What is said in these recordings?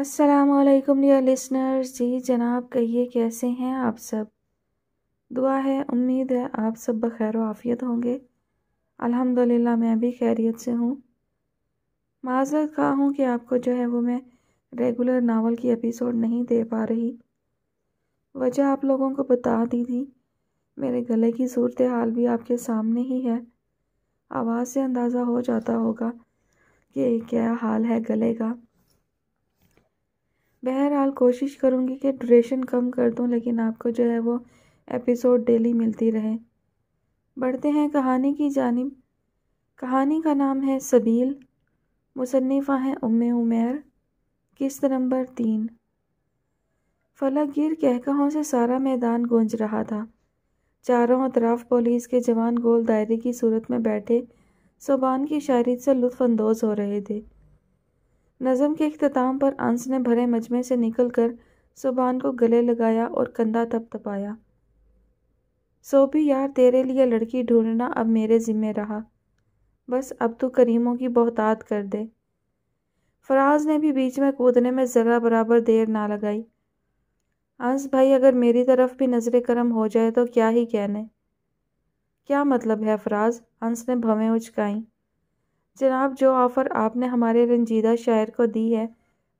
असलकम dear listeners जी जनाब कहिए कैसे हैं आप सब दुआ है उम्मीद है आप सब बखैर आफियत होंगे अल्हम्दुलिल्लाह मैं भी खैरियत से हूँ माजरत खा हूँ कि आपको जो है वो मैं रेगुलर नावल की एपिसोड नहीं दे पा रही वजह आप लोगों को बता दी थी मेरे गले की सूरत हाल भी आपके सामने ही है आवाज़ से अंदाज़ा हो जाता होगा कि क्या हाल है गले का बहरहाल कोशिश करूँगी कि ड्यूरेशन कम कर दूँ लेकिन आपको जो है वो एपिसोड डेली मिलती रहे बढ़ते हैं कहानी की जानब कहानी का नाम है सबील मुसनफ़ा हैं उम्मे उमेर किस्त नंबर तीन गिर कहकहों से सारा मैदान गूंज रहा था चारों अतराफ पुलिस के जवान गोल दायरे की सूरत में बैठे सोबान की शायरी से लुफानंदोज़ हो रहे थे नज़म के अख्ताम पर अंस ने भरे मजमे से निकल कर सुबान को गले लगाया और कंधा तपाया सो भी यार तेरे लिए लड़की ढूंढना अब मेरे ज़िम्मे रहा बस अब तो करीमों की बहतात कर दे फराज ने भी बीच में कूदने में ज़रा बराबर देर ना लगाई अंस भाई अगर मेरी तरफ भी नज़र करम हो जाए तो क्या ही कहने क्या मतलब है फराज अंस ने भवें उचकाई जनाब जो ऑफ़र आपने हमारे रंजीदा शायर को दी है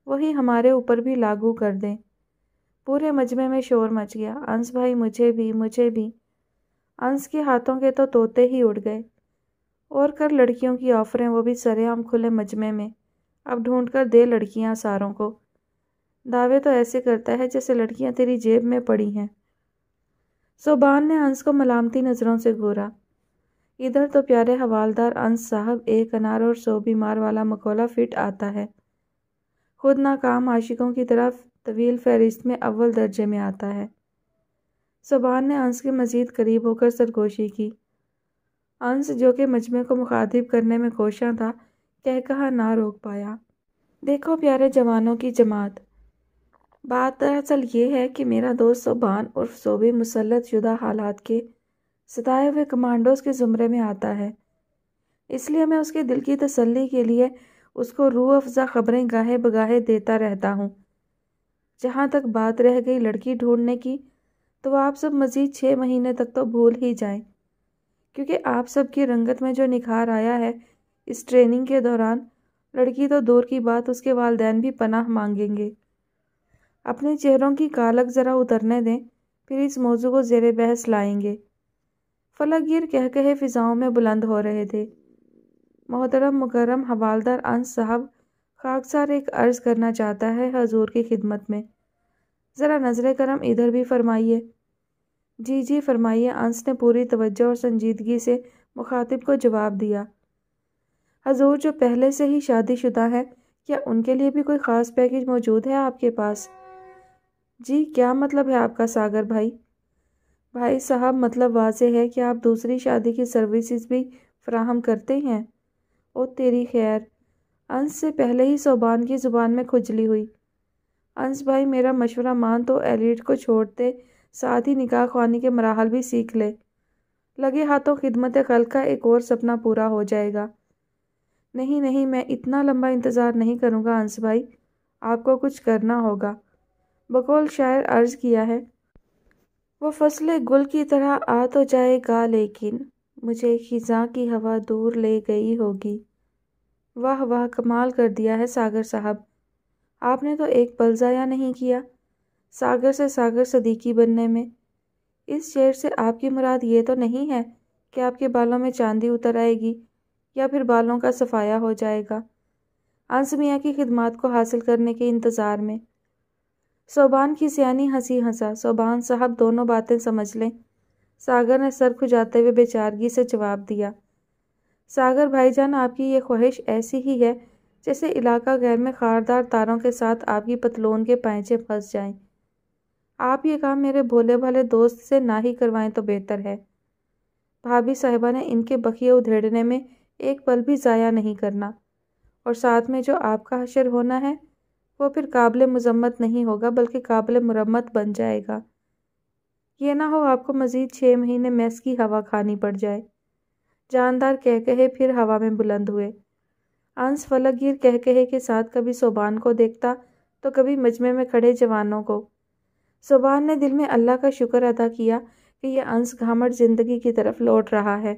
वही हमारे ऊपर भी लागू कर दें पूरे मजमे में शोर मच गया अंस भाई मुझे भी मुझे भी अंस के हाथों के तो तोते ही उड़ गए और कर लड़कियों की ऑफरें वो भी सरेआम खुले मजमे में अब ढूंढ कर दे लड़कियां सारों को दावे तो ऐसे करता है जैसे लड़कियां तेरी जेब में पड़ी हैं सोबान ने अंश को मलामती नज़रों से घूरा इधर तो प्यारे हवालदार अंस साहब एक अनार और सौ बीमार वाला मकोला फिट आता है खुद नाकाम आशिकों की तरफ तवील फहरिस्त में अव्वल दर्जे में आता है सुबान ने अंस के मज़ीद करीब होकर सरगोशी की अंस जो कि मजमे को मुखातिब करने में कोशा था कह कहा ना रोक पाया देखो प्यारे जवानों की जमात बात दरअसल ये है कि मेरा दोस्त सोबान उर्फ सोबी मुसलत शुदा हालात के सताए हुए कमांडोज के ज़ुमरे में आता है इसलिए मैं उसके दिल की तसल्ली के लिए उसको रूह अफजा खबरें गाहे बगाहे देता रहता हूँ जहाँ तक बात रह गई लड़की ढूंढने की तो आप सब मज़ीद छः महीने तक तो भूल ही जाएं क्योंकि आप सब की रंगत में जो निखार आया है इस ट्रेनिंग के दौरान लड़की तो दूर की बात उसके वालदेन भी पनाह मांगेंगे अपने चेहरों की कालक ज़रा उतरने दें फिर इस मौजू को जेर बहस लाएंगे फलागिर कह कहे फिजाओं में बुलंद हो रहे थे मोहतरम मुकरम हवालदार अंस साहब खाकसार एक अर्ज़ करना चाहता है हजूर की खिदमत में ज़रा नजर करम इधर भी फरमाइए जी जी फरमाइए अंस ने पूरी तवज्जो और संजीदगी से मुखातिब को जवाब दिया हजूर जो पहले से ही शादीशुदा हैं क्या उनके लिए भी कोई ख़ास पैकेज मौजूद है आपके पास जी क्या मतलब है आपका सागर भाई भाई साहब मतलब वाजह है कि आप दूसरी शादी की सर्विसेज भी फ्राहम करते हैं ओ तेरी खैर अंस से पहले ही सोबान की ज़ुबान में खुजली हुई अंस भाई मेरा मशवरा मान तो एलिट को छोड़ दे साथ ही निकाह खानी के मराहल भी सीख ले लगे हाथों खिदमत कल का एक और सपना पूरा हो जाएगा नहीं नहीं मैं इतना लंबा इंतज़ार नहीं करूँगा अंस भाई आपको कुछ करना होगा बकौल शायर अर्ज़ किया है वो फसलें गुल की तरह आ तो जाएगा लेकिन मुझे खिजां की हवा दूर ले गई होगी वाह वाह कमाल कर दिया है सागर साहब आपने तो एक पल ज़ाया नहीं किया सागर से सागर सदीकी बनने में इस शेर से आपकी मुराद ये तो नहीं है कि आपके बालों में चांदी उतर आएगी या फिर बालों का सफाया हो जाएगा आंसमिया की खिदमत को हासिल करने के इंतज़ार में सोबान की सियानी हंसी हंसा सोबान साहब दोनों बातें समझ लें सागर ने सर खुजाते हुए बेचारगी से जवाब दिया सागर भाईजान आपकी ये ख्वाहिश ऐसी ही है जैसे इलाका गैर में खारदार तारों के साथ आपकी पतलून के पैंचे फंस जाएं। आप ये काम मेरे भोले भाले दोस्त से ना ही करवाएं तो बेहतर है भाभी साहिबा ने इनके बखिए उधेड़ने में एक पल भी ज़ाया नहीं करना और साथ में जो आपका हशर होना है वो फिर काबिल मजम्मत नहीं होगा बल्कि काबिल मरम्मत बन जाएगा ये ना हो आपको मज़ीद छः महीने मैस की हवा खानी पड़ जाए जानदार कह कहे फिर हवा में बुलंद हुए अंस फलकगिर कह कहे के साथ कभी सोबान को देखता तो कभी मजमे में खड़े जवानों को सोबान ने दिल में अल्लाह का शुक्र अदा किया कि यह अंस घामट ज़िंदगी की तरफ लौट रहा है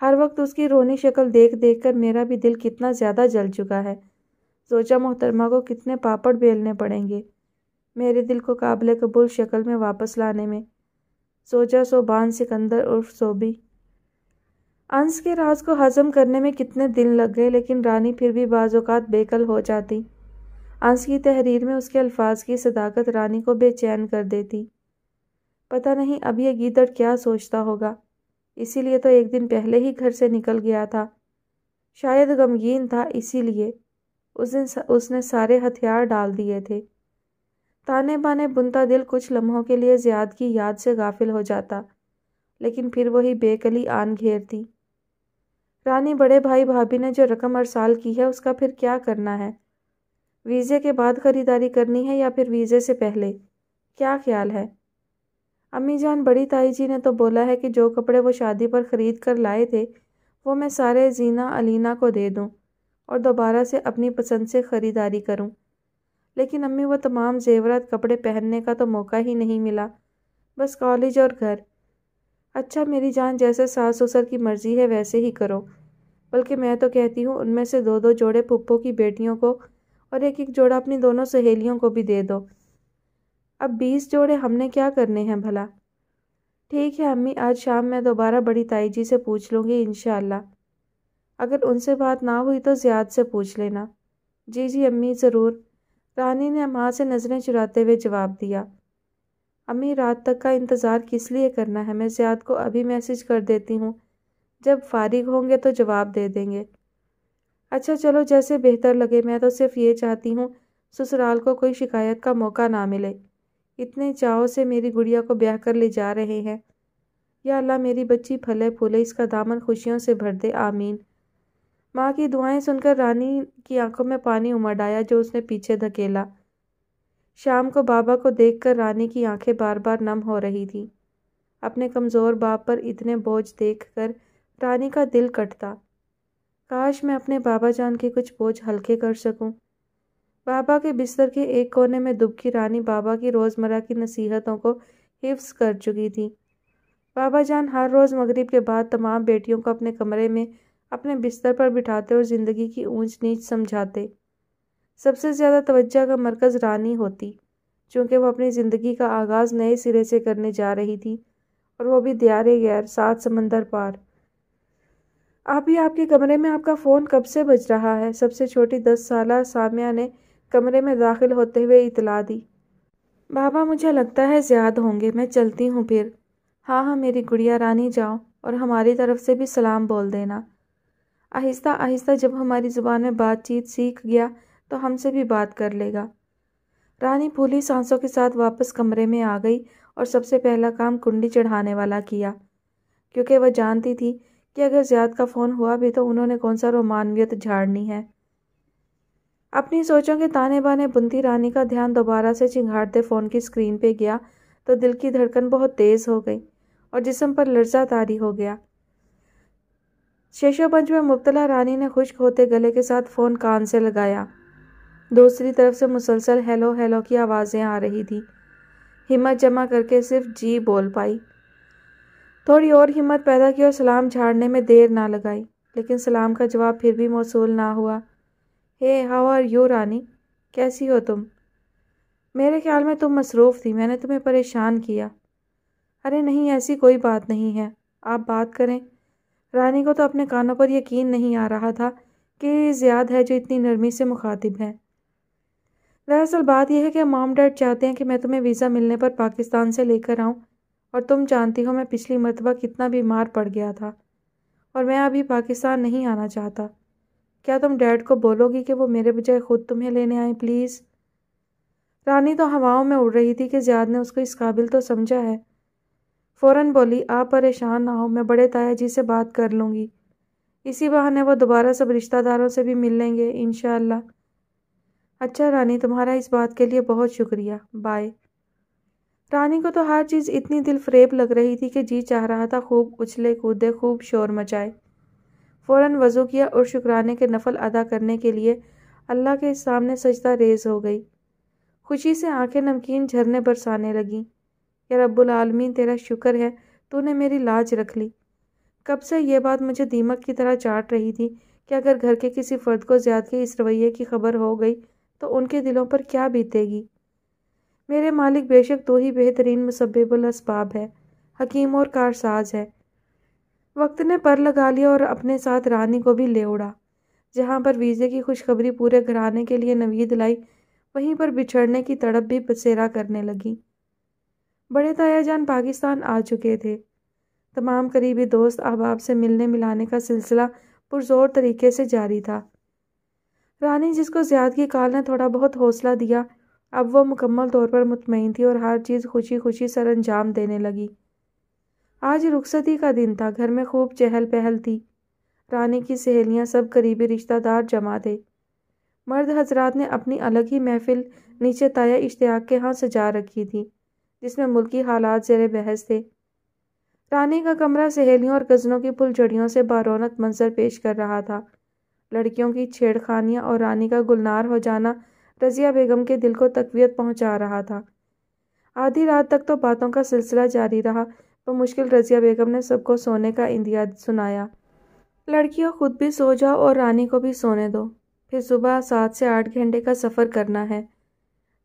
हर वक्त उसकी रोनी शक्ल देख देख कर मेरा भी दिल कितना ज़्यादा जल चुका है सोचा मोहतरमा को कितने पापड़ बेलने पड़ेंगे मेरे दिल को काबिल कबूल शक्ल में वापस लाने में सोचा सोबान सिकंदर उर्फ सोबी अंस के राज को हजम करने में कितने दिन लग गए लेकिन रानी फिर भी बाज़ात बेकल हो जाती अंस की तहरीर में उसके अल्फाज की सदाकत रानी को बेचैन कर देती पता नहीं अब यह गीदड़ क्या सोचता होगा इसीलिए तो एक दिन पहले ही घर से निकल गया था शायद गमगीन था इसीलिए उस दिन उसने सारे हथियार डाल दिए थे ताने बाने बुनता दिल कुछ लम्हों के लिए ज्याद की याद से गाफिल हो जाता लेकिन फिर वही बेकली आन घेरती रानी बड़े भाई भाभी ने जो रकम हर साल की है उसका फिर क्या करना है वीज़े के बाद ख़रीदारी करनी है या फिर वीज़े से पहले क्या ख्याल है अम्मी जान बड़ी ताई जी ने तो बोला है कि जो कपड़े वो शादी पर ख़रीद कर लाए थे वो मैं सारे जीना अलीना को दे दूँ और दोबारा से अपनी पसंद से ख़रीदारी करूं। लेकिन अम्मी वह तमाम जेवरात कपड़े पहनने का तो मौका ही नहीं मिला बस कॉलेज और घर अच्छा मेरी जान जैसे सास ससुर की मर्ज़ी है वैसे ही करो बल्कि मैं तो कहती हूँ उनमें से दो दो जोड़े पुप्पो की बेटियों को और एक एक जोड़ा अपनी दोनों सहेलियों को भी दे दो अब बीस जोड़े हमने क्या करने हैं भला ठीक है अम्मी आज शाम मैं दोबारा बड़ी ताई जी से पूछ लूँगी इन अगर उनसे बात ना हुई तो ज़्याद से पूछ लेना जी जी अम्मी ज़रूर रानी ने अम्मा से नज़रें चुराते हुए जवाब दिया अम्मी रात तक का इंतज़ार किस लिए करना है मैं ज्याद को अभी मैसेज कर देती हूँ जब फारिग होंगे तो जवाब दे देंगे अच्छा चलो जैसे बेहतर लगे मैं तो सिर्फ ये चाहती हूँ ससुराल को कोई शिकायत का मौका ना मिले इतने चाव से मेरी गुड़िया को ब्याह कर ले जा रहे हैं या अल्लाह मेरी बच्ची फले फूले इसका दामन खुशियों से भर दे आमीन माँ की दुआएं सुनकर रानी की आंखों में पानी उमड़ आया जो उसने पीछे धकेला शाम को बाबा को देखकर रानी की आंखें बार बार नम हो रही थीं अपने कमज़ोर बाप पर इतने बोझ देखकर रानी का दिल कटता काश मैं अपने बाबा जान के कुछ बोझ हल्के कर सकूं। बाबा के बिस्तर के एक कोने में दुबकी रानी बाबा की रोज़मर्रा की नसीहतों को हिफ्स कर चुकी थी बाबा जान हर रोज़ मगरिब के बाद तमाम बेटियों को अपने कमरे में अपने बिस्तर पर बिठाते और ज़िंदगी की ऊंच नीच समझाते सबसे ज़्यादा तवज्जा का मरकज़ रानी होती चूँकि वह अपनी ज़िंदगी का आगाज़ नए सिरे से करने जा रही थी और वह भी दियारे गैर सात समंदर पार आप ही आपके कमरे में आपका फ़ोन कब से बज रहा है सबसे छोटी दस साल सामिया ने कमरे में दाखिल होते हुए इतला दी बाबा मुझे लगता है ज़्याद होंगे मैं चलती हूँ फिर हाँ हाँ मेरी गुड़िया रानी जाओ और हमारी तरफ से भी सलाम बोल देना आहिस्ता आहिस्ता जब हमारी ज़ुबान में बातचीत सीख गया तो हमसे भी बात कर लेगा रानी भूली सांसों के साथ वापस कमरे में आ गई और सबसे पहला काम कुंडी चढ़ाने वाला किया क्योंकि वह जानती थी कि अगर ज़्याद का फ़ोन हुआ भी तो उन्होंने कौन सा रोमानवियत झाड़नी है अपनी सोचों के ताने बाने बुनती रानी का ध्यान दोबारा से चिंघाड़ते फ़ोन की स्क्रीन पे गया तो दिल की धड़कन बहुत तेज़ हो गई और जिसम पर लर्जा तारी हो गया शेषोपंच में मुबतला रानी ने खुश्क होते गले के साथ फ़ोन कान से लगाया दूसरी तरफ से मुसलसल हेलो हेलो की आवाज़ें आ रही थी हिम्मत जमा करके सिर्फ जी बोल पाई थोड़ी और हिम्मत पैदा की और सलाम झाड़ने में देर ना लगाई लेकिन सलाम का जवाब फिर भी मौसू ना हुआ hey how are you Rani कैसी हो तुम मेरे ख्याल में तुम मसरूफ़ थी मैंने तुम्हें परेशान किया अरे नहीं ऐसी कोई बात नहीं है आप बात करें रानी को तो अपने कानों पर यकीन नहीं आ रहा था कि ज्याद है जो इतनी नरमी से मुखातिब है दरअसल बात यह है कि माम डैड चाहते हैं कि मैं तुम्हें वीज़ा मिलने पर पाकिस्तान से लेकर आऊँ और तुम जानती हो मैं पिछली मरतबा कितना बीमार पड़ गया था और मैं अभी पाकिस्तान नहीं आना चाहता क्या तुम डैड को बोलोगी कि वो मेरे बजाय ख़ुद तुम्हें लेने आए प्लीज़ रानी तो हवाओं में उड़ रही थी कि ज़्याद ने उसको इस काबिल तो समझा है फ़ौरन बोली आप परेशान ना हो मैं बड़े ताया जी से बात कर लूँगी इसी बहाने वो दोबारा सब रिश्तेदारों से भी मिल लेंगे इन अच्छा रानी तुम्हारा इस बात के लिए बहुत शुक्रिया बाय रानी को तो हर चीज़ इतनी दिल फ्रेब लग रही थी कि जी चाह रहा था खूब उछले कूदे खूब शोर मचाए फ़ौरन वज़ू किया और शुक्राने के नफल अदा करने के लिए अल्लाह के सामने सजदा रेज हो गई खुशी से आंखें नमकीन झरने बरसाने लगीं या रब्बुल आलमीन तेरा शुक्र है तूने मेरी लाज रख ली कब से यह बात मुझे दीमक की तरह चाट रही थी कि अगर घर के किसी फ़र्द को ज्यादा इस रवैये की खबर हो गई तो उनके दिलों पर क्या बीतेगी मेरे मालिक बेशक तो ही बेहतरीन इसबाब है हकीम और कारसाज है वक्त ने पर लगा लिया और अपने साथ रानी को भी ले उड़ा जहाँ पर वीज़े की खुशखबरी पूरे घराने के लिए नवीद लाई वहीं पर बिछड़ने की तड़प भी बसेरा करने लगी बड़े ताया जान पाकिस्तान आ चुके थे तमाम करीबी दोस्त अहबाब से मिलने मिलाने का सिलसिला पुरजोर तरीके से जारी था रानी जिसको ज्यादगी काल ने थोड़ा बहुत हौसला दिया अब वह मुकम्मल तौर पर मुतमिन थी और हर चीज़ खुशी खुशी सर अंजाम देने लगी आज रुखसती का दिन था घर में खूब चहल पहल थी रानी की सहेलियां सब करीबी रिश्तेदार जमा थे मर्द हजरात ने अपनी अलग ही महफिल नीचे ताया इश्तियाक के यहाँ सजा रखी थी जिसमें मुल्की हालात जेर बहस थे रानी का कमरा सहेलियों और कज़नों की फुलझड़ियों से बारौनक मंजर पेश कर रहा था लड़कियों की छेड़खानियाँ और रानी का गुलनार हो जाना रज़िया बेगम के दिल को तकवीत पहुँचा रहा था आधी रात तक तो बातों का सिलसिला जारी रहा पर तो मुश्किल रज़िया बेगम ने सबको सोने का इंदिया सुनाया लड़कियों खुद भी सो जाओ और रानी को भी सोने दो फिर सुबह सात से आठ घंटे का सफ़र करना है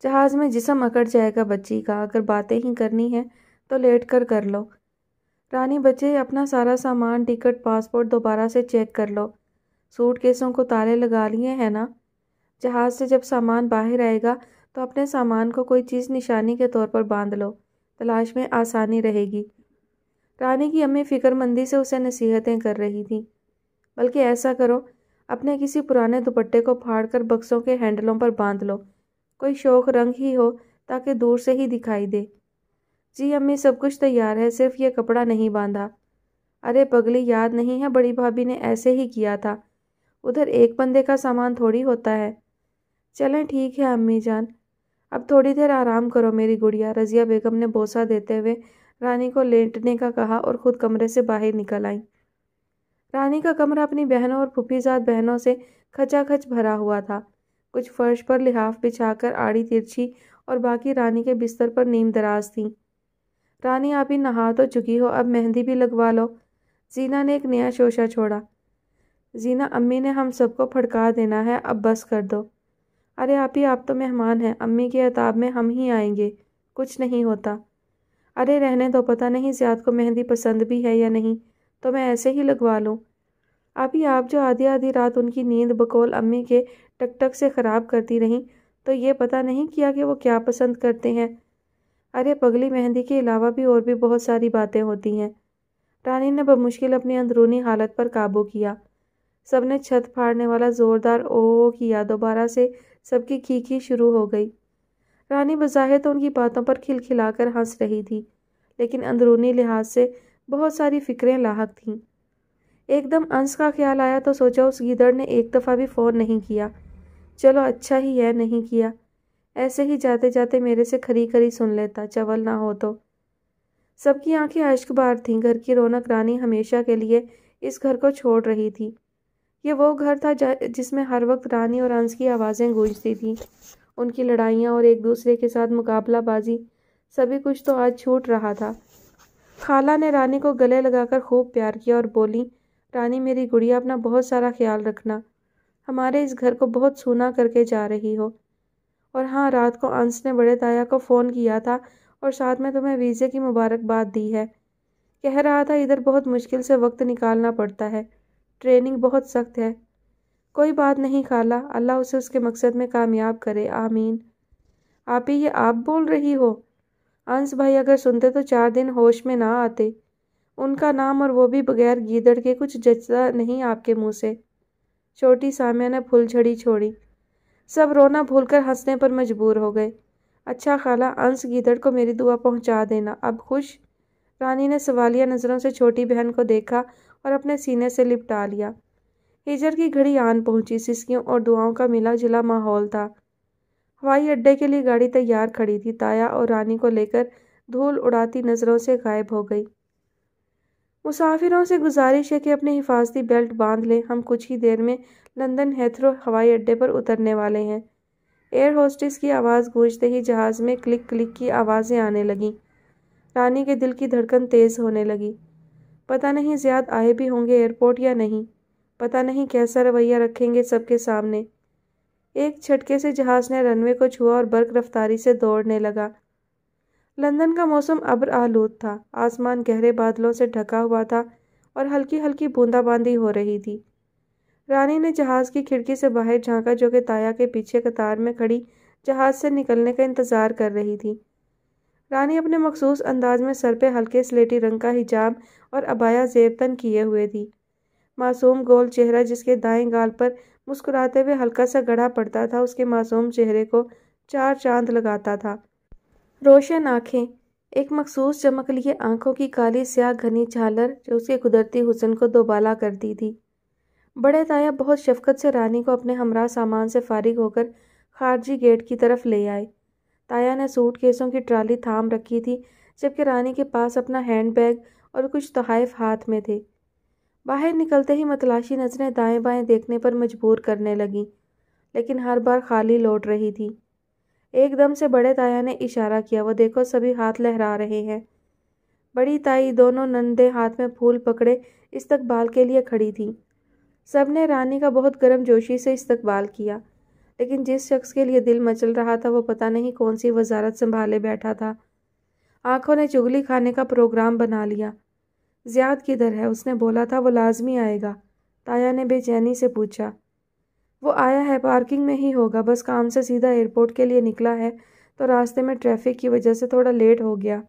जहाज़ में जिसम अकड़ जाएगा बच्ची का अगर बातें ही करनी है तो लेट कर कर लो रानी बच्चे अपना सारा सामान टिकट पासपोर्ट दोबारा से चेक कर लो सूट केसों को ताले लगा लिए हैं ना जहाज़ से जब सामान बाहर आएगा तो अपने सामान को कोई चीज़ निशानी के तौर पर बांध लो तलाश में आसानी रहेगी रानी की अम्मी फ़िक्रमंदी से उसे नसीहतें कर रही थी बल्कि ऐसा करो अपने किसी पुराने दुपट्टे को फाड़ कर बक्सों के हैंडलों पर बांध लो कोई शौक रंग ही हो ताकि दूर से ही दिखाई दे जी अम्मी सब कुछ तैयार है सिर्फ ये कपड़ा नहीं बांधा अरे पगली याद नहीं है बड़ी भाभी ने ऐसे ही किया था उधर एक बंदे का सामान थोड़ी होता है चलें ठीक है अम्मी जान अब थोड़ी देर आराम करो मेरी गुड़िया रज़िया बेगम ने बोसा देते हुए रानी को लेटने का कहा और ख़ुद कमरे से बाहर निकल आई रानी का कमरा अपनी बहनों और फुफीजात बहनों से खचाखच भरा हुआ था कुछ फर्श पर लिहाफ बिछाकर आड़ी तिरछी और बाकी रानी के बिस्तर पर नीम दराज थी रानी आप ही नहा तो चुकी हो अब मेहंदी भी लगवा लो जीना ने एक नया शोशा छोड़ा जीना अम्मी ने हम सबको फटका देना है अब बस कर दो अरे आप ही आप तो मेहमान हैं अम्मी के अताब में हम ही आएंगे कुछ नहीं होता अरे रहने दो पता नहीं ज़्याद को मेहंदी पसंद भी है या नहीं तो मैं ऐसे ही लगवा लूँ आप ही आप जो आधी आधी रात उनकी नींद बकोल अम्मी के टकटक से ख़राब करती रहीं तो ये पता नहीं किया कि वो क्या पसंद करते हैं अरे पगली मेहंदी के अलावा भी और भी बहुत सारी बातें होती हैं रानी ने बमुश्किल अपनी अंदरूनी हालत पर काबू किया सबने छत फाड़ने वाला ज़ोरदार ओ किया दोबारा से सबकी खीखी शुरू हो गई रानी बज़ाहिर तो उनकी बातों पर खिलखिलाकर हंस रही थी लेकिन अंदरूनी लिहाज से बहुत सारी फ़िक्रें लाक थीं एकदम अंश का ख्याल आया तो सोचा उस गीदड़ ने एक दफ़ा भी फ़ोन नहीं किया चलो अच्छा ही है नहीं किया ऐसे ही जाते जाते मेरे से खरी खरी सुन लेता चवल ना हो तो सबकी आंखें बार थीं घर की रौनक रानी हमेशा के लिए इस घर को छोड़ रही थी ये वो घर था जिसमें हर वक्त रानी और अंश की आवाज़ें गूंजती थीं उनकी लड़ाइयाँ और एक दूसरे के साथ मुकाबलाबाजी सभी कुछ तो आज छूट रहा था खाला ने रानी को गले लगाकर खूब प्यार किया और बोली रानी मेरी गुड़िया अपना बहुत सारा ख्याल रखना हमारे इस घर को बहुत सूना करके जा रही हो और हाँ रात को अंश ने बड़े ताया को फ़ोन किया था और साथ में तुम्हें वीज़े की मुबारकबाद दी है कह रहा था इधर बहुत मुश्किल से वक्त निकालना पड़ता है ट्रेनिंग बहुत सख्त है कोई बात नहीं खाला अल्लाह उसे उसके मकसद में कामयाब करे आमीन आप ही ये आप बोल रही हो अंश भाई अगर सुनते तो चार दिन होश में ना आते उनका नाम और वो भी बगैर गीदड़ के कुछ जचता नहीं आपके मुंह से छोटी सामिया ने फुलझड़ी छोड़ी सब रोना भूलकर हंसने पर मजबूर हो गए अच्छा खाला अंस गीदड़ को मेरी दुआ पहुंचा देना अब खुश रानी ने सवालिया नज़रों से छोटी बहन को देखा और अपने सीने से लिपटा लिया हिजर की घड़ी आन पहुंची सिसकियों और दुआओं का मिला जुला माहौल था हवाई अड्डे के लिए गाड़ी तैयार खड़ी थी ताया और रानी को लेकर धूल उड़ाती नज़रों से गायब हो गई मुसाफिरों से गुजारिश है कि अपने हिफाजती बेल्ट बांध लें हम कुछ ही देर में लंदन हैथरो हवाई अड्डे पर उतरने वाले हैं एयर होस्टेस की आवाज़ गूंजते ही जहाज़ में क्लिक क्लिक की आवाज़ें आने लगीं रानी के दिल की धड़कन तेज़ होने लगी पता नहीं ज़्याद आए भी होंगे एयरपोर्ट या नहीं पता नहीं कैसा रवैया रखेंगे सबके सामने एक झटके से जहाज़ ने रनवे को छुआ और बर्क रफ्तारी से दौड़ने लगा लंदन का मौसम अब्र आलूद था आसमान गहरे बादलों से ढका हुआ था और हल्की हल्की बूंदाबांदी हो रही थी रानी ने जहाज़ की खिड़की से बाहर झांका जो कि ताया के पीछे कतार में खड़ी जहाज़ से निकलने का इंतज़ार कर रही थी रानी अपने मखसूस अंदाज में सर पे हल्के स्लेटी रंग का हिजाब और अबाया जेबतन किए हुए थी मासूम गोल चेहरा जिसके दाएं गाल पर मुस्कुराते हुए हल्का सा गढ़ा पड़ता था उसके मासूम चेहरे को चार चांद लगाता था रोशन आँखें एक मखसूस चमक लिए आँखों की काली स्याह घनी झालर जो उसके कुदरती हुसन को दोबाला कर दी थी बड़े ताया बहुत शफकत से रानी को अपने हमरा सामान से फारिग होकर खारजी गेट की तरफ ले आए ताया ने सूट केसों की ट्राली थाम रखी थी जबकि रानी के पास अपना हैंड बैग और कुछ तहफ़ हाथ में थे बाहर निकलते ही मतलाशी नज़रें दाएं बाएं देखने पर मजबूर करने लगीं लेकिन हर बार खाली लौट रही थी एकदम से बड़े ताया ने इशारा किया वो देखो सभी हाथ लहरा रहे हैं बड़ी ताई दोनों नंदे हाथ में फूल पकड़े इस्तकबाल के लिए खड़ी थी सब ने रानी का बहुत गर्म जोशी से इस्तकबाल किया लेकिन जिस शख्स के लिए दिल मचल रहा था वो पता नहीं कौन सी वजारत संभाले बैठा था आंखों ने चुगली खाने का प्रोग्राम बना लिया ज्याद किधर है उसने बोला था वो लाजमी आएगा ताया ने बेचैनी से पूछा वो आया है पार्किंग में ही होगा बस काम से सीधा एयरपोर्ट के लिए निकला है तो रास्ते में ट्रैफिक की वजह से थोड़ा लेट हो गया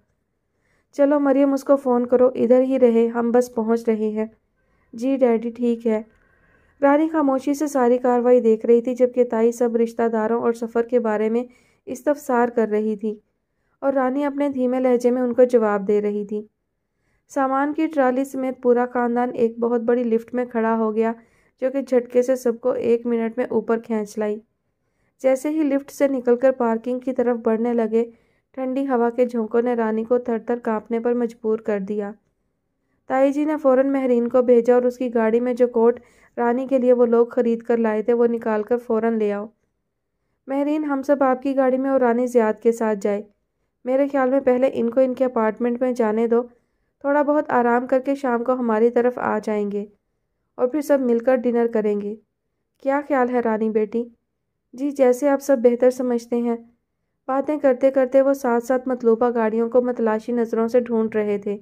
चलो मरियम उसको फ़ोन करो इधर ही रहे हम बस पहुंच रहे हैं जी डैडी ठीक है रानी खामोशी से सारी कार्रवाई देख रही थी जबकि ताई सब रिश्तेदारों और सफ़र के बारे में इस्तफसार कर रही थी और रानी अपने धीमे लहजे में उनको जवाब दे रही थी सामान की ट्राली समेत पूरा खानदान एक बहुत बड़ी लिफ्ट में खड़ा हो गया जो कि झटके से सबको एक मिनट में ऊपर खींच लाई जैसे ही लिफ्ट से निकलकर पार्किंग की तरफ बढ़ने लगे ठंडी हवा के झोंकों ने रानी को थर थर काँपने पर मजबूर कर दिया ताई जी ने फ़ौरन महरीन को भेजा और उसकी गाड़ी में जो कोट रानी के लिए वो लोग ख़रीद कर लाए थे वो निकाल कर फ़ौरन ले आओ महरीन हम सब आपकी गाड़ी में और रानी ज़ियाद के साथ जाए मेरे ख्याल में पहले इनको इनके अपार्टमेंट में जाने दो थोड़ा बहुत आराम करके शाम को हमारी तरफ आ जाएंगे और फिर सब मिलकर डिनर करेंगे क्या ख्याल है रानी बेटी जी जैसे आप सब बेहतर समझते हैं बातें करते करते वो साथ साथ मतलूबा गाड़ियों को मतलाशी नज़रों से ढूंढ रहे थे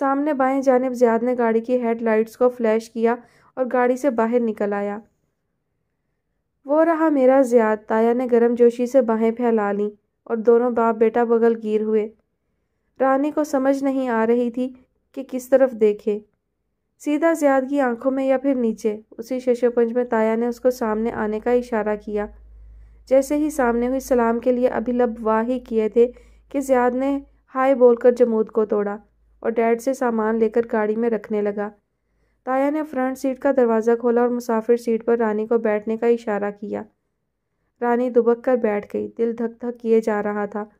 सामने बाएं जानब ज्याद ने गाड़ी की हेडलाइट्स को फ्लैश किया और गाड़ी से बाहर निकल आया वो रहा मेरा ज्याद ताया ने गर्म जोशी से बाहें फैला लीं और दोनों बाप बेटा बगल गिर हुए रानी को समझ नहीं आ रही थी कि किस तरफ देखे सीधा ज़ियाद की आंखों में या फिर नीचे उसी शशोपंज में ताया ने उसको सामने आने का इशारा किया जैसे ही सामने हुई सलाम के लिए अभिलभ वाह ही किए थे कि ज़ियाद ने हाय बोलकर जमूद को तोड़ा और डैड से सामान लेकर गाड़ी में रखने लगा ताया ने फ्रंट सीट का दरवाज़ा खोला और मुसाफिर सीट पर रानी को बैठने का इशारा किया रानी दुबक कर बैठ गई दिल धक धक किए जा रहा था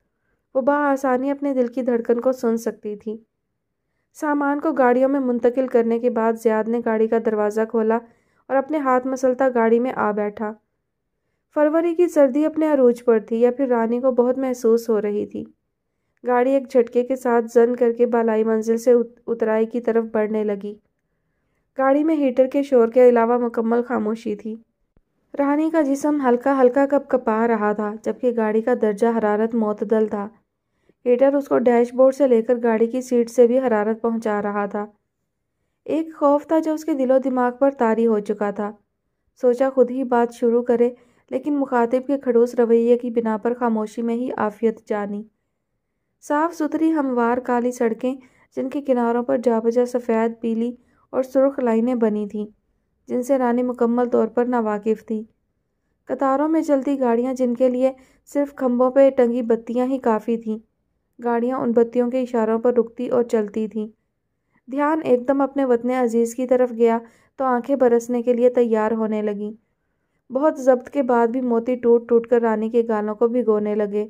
वो बा आसानी अपने दिल की धड़कन को सुन सकती थी सामान को गाड़ियों में मुंतकिल करने के बाद ज़ियाद ने गाड़ी का दरवाज़ा खोला और अपने हाथ मसलता गाड़ी में आ बैठा फरवरी की सर्दी अपने अरूज पर थी या फिर रानी को बहुत महसूस हो रही थी गाड़ी एक झटके के साथ जन करके बालाई मंजिल से उत, उतराई की तरफ बढ़ने लगी गाड़ी में हीटर के शोर के अलावा मुकम्मल खामोशी थी रानी का जिसम हल्का हल्का कप कपा रहा था जबकि गाड़ी का दर्जा हरारत मतदल था हीटर उसको डैशबोर्ड से लेकर गाड़ी की सीट से भी हरारत पहुंचा रहा था एक खौफ था जो उसके दिलो दिमाग पर तारी हो चुका था सोचा खुद ही बात शुरू करे लेकिन मुखातिब के खड़ूस रवैये की बिना पर खामोशी में ही आफियत जानी साफ सुथरी हमवार काली सड़कें जिनके किनारों पर जाबजा सफ़ेद पीली और सुरख लाइनें बनी थीं जिनसे रानी मुकम्मल तौर पर नावाकिफ़ थी कतारों में चलती गाड़ियां जिनके लिए सिर्फ खम्भों पर टंगी बत्तियां ही काफ़ी थीं गाड़ियाँ उन बत्तियों के इशारों पर रुकती और चलती थीं ध्यान एकदम अपने वतन अज़ीज़ की तरफ गया तो आंखें बरसने के लिए तैयार होने लगीं बहुत जब्त के बाद भी मोती टूट टूट कर रानी के गालों को भिगोने लगे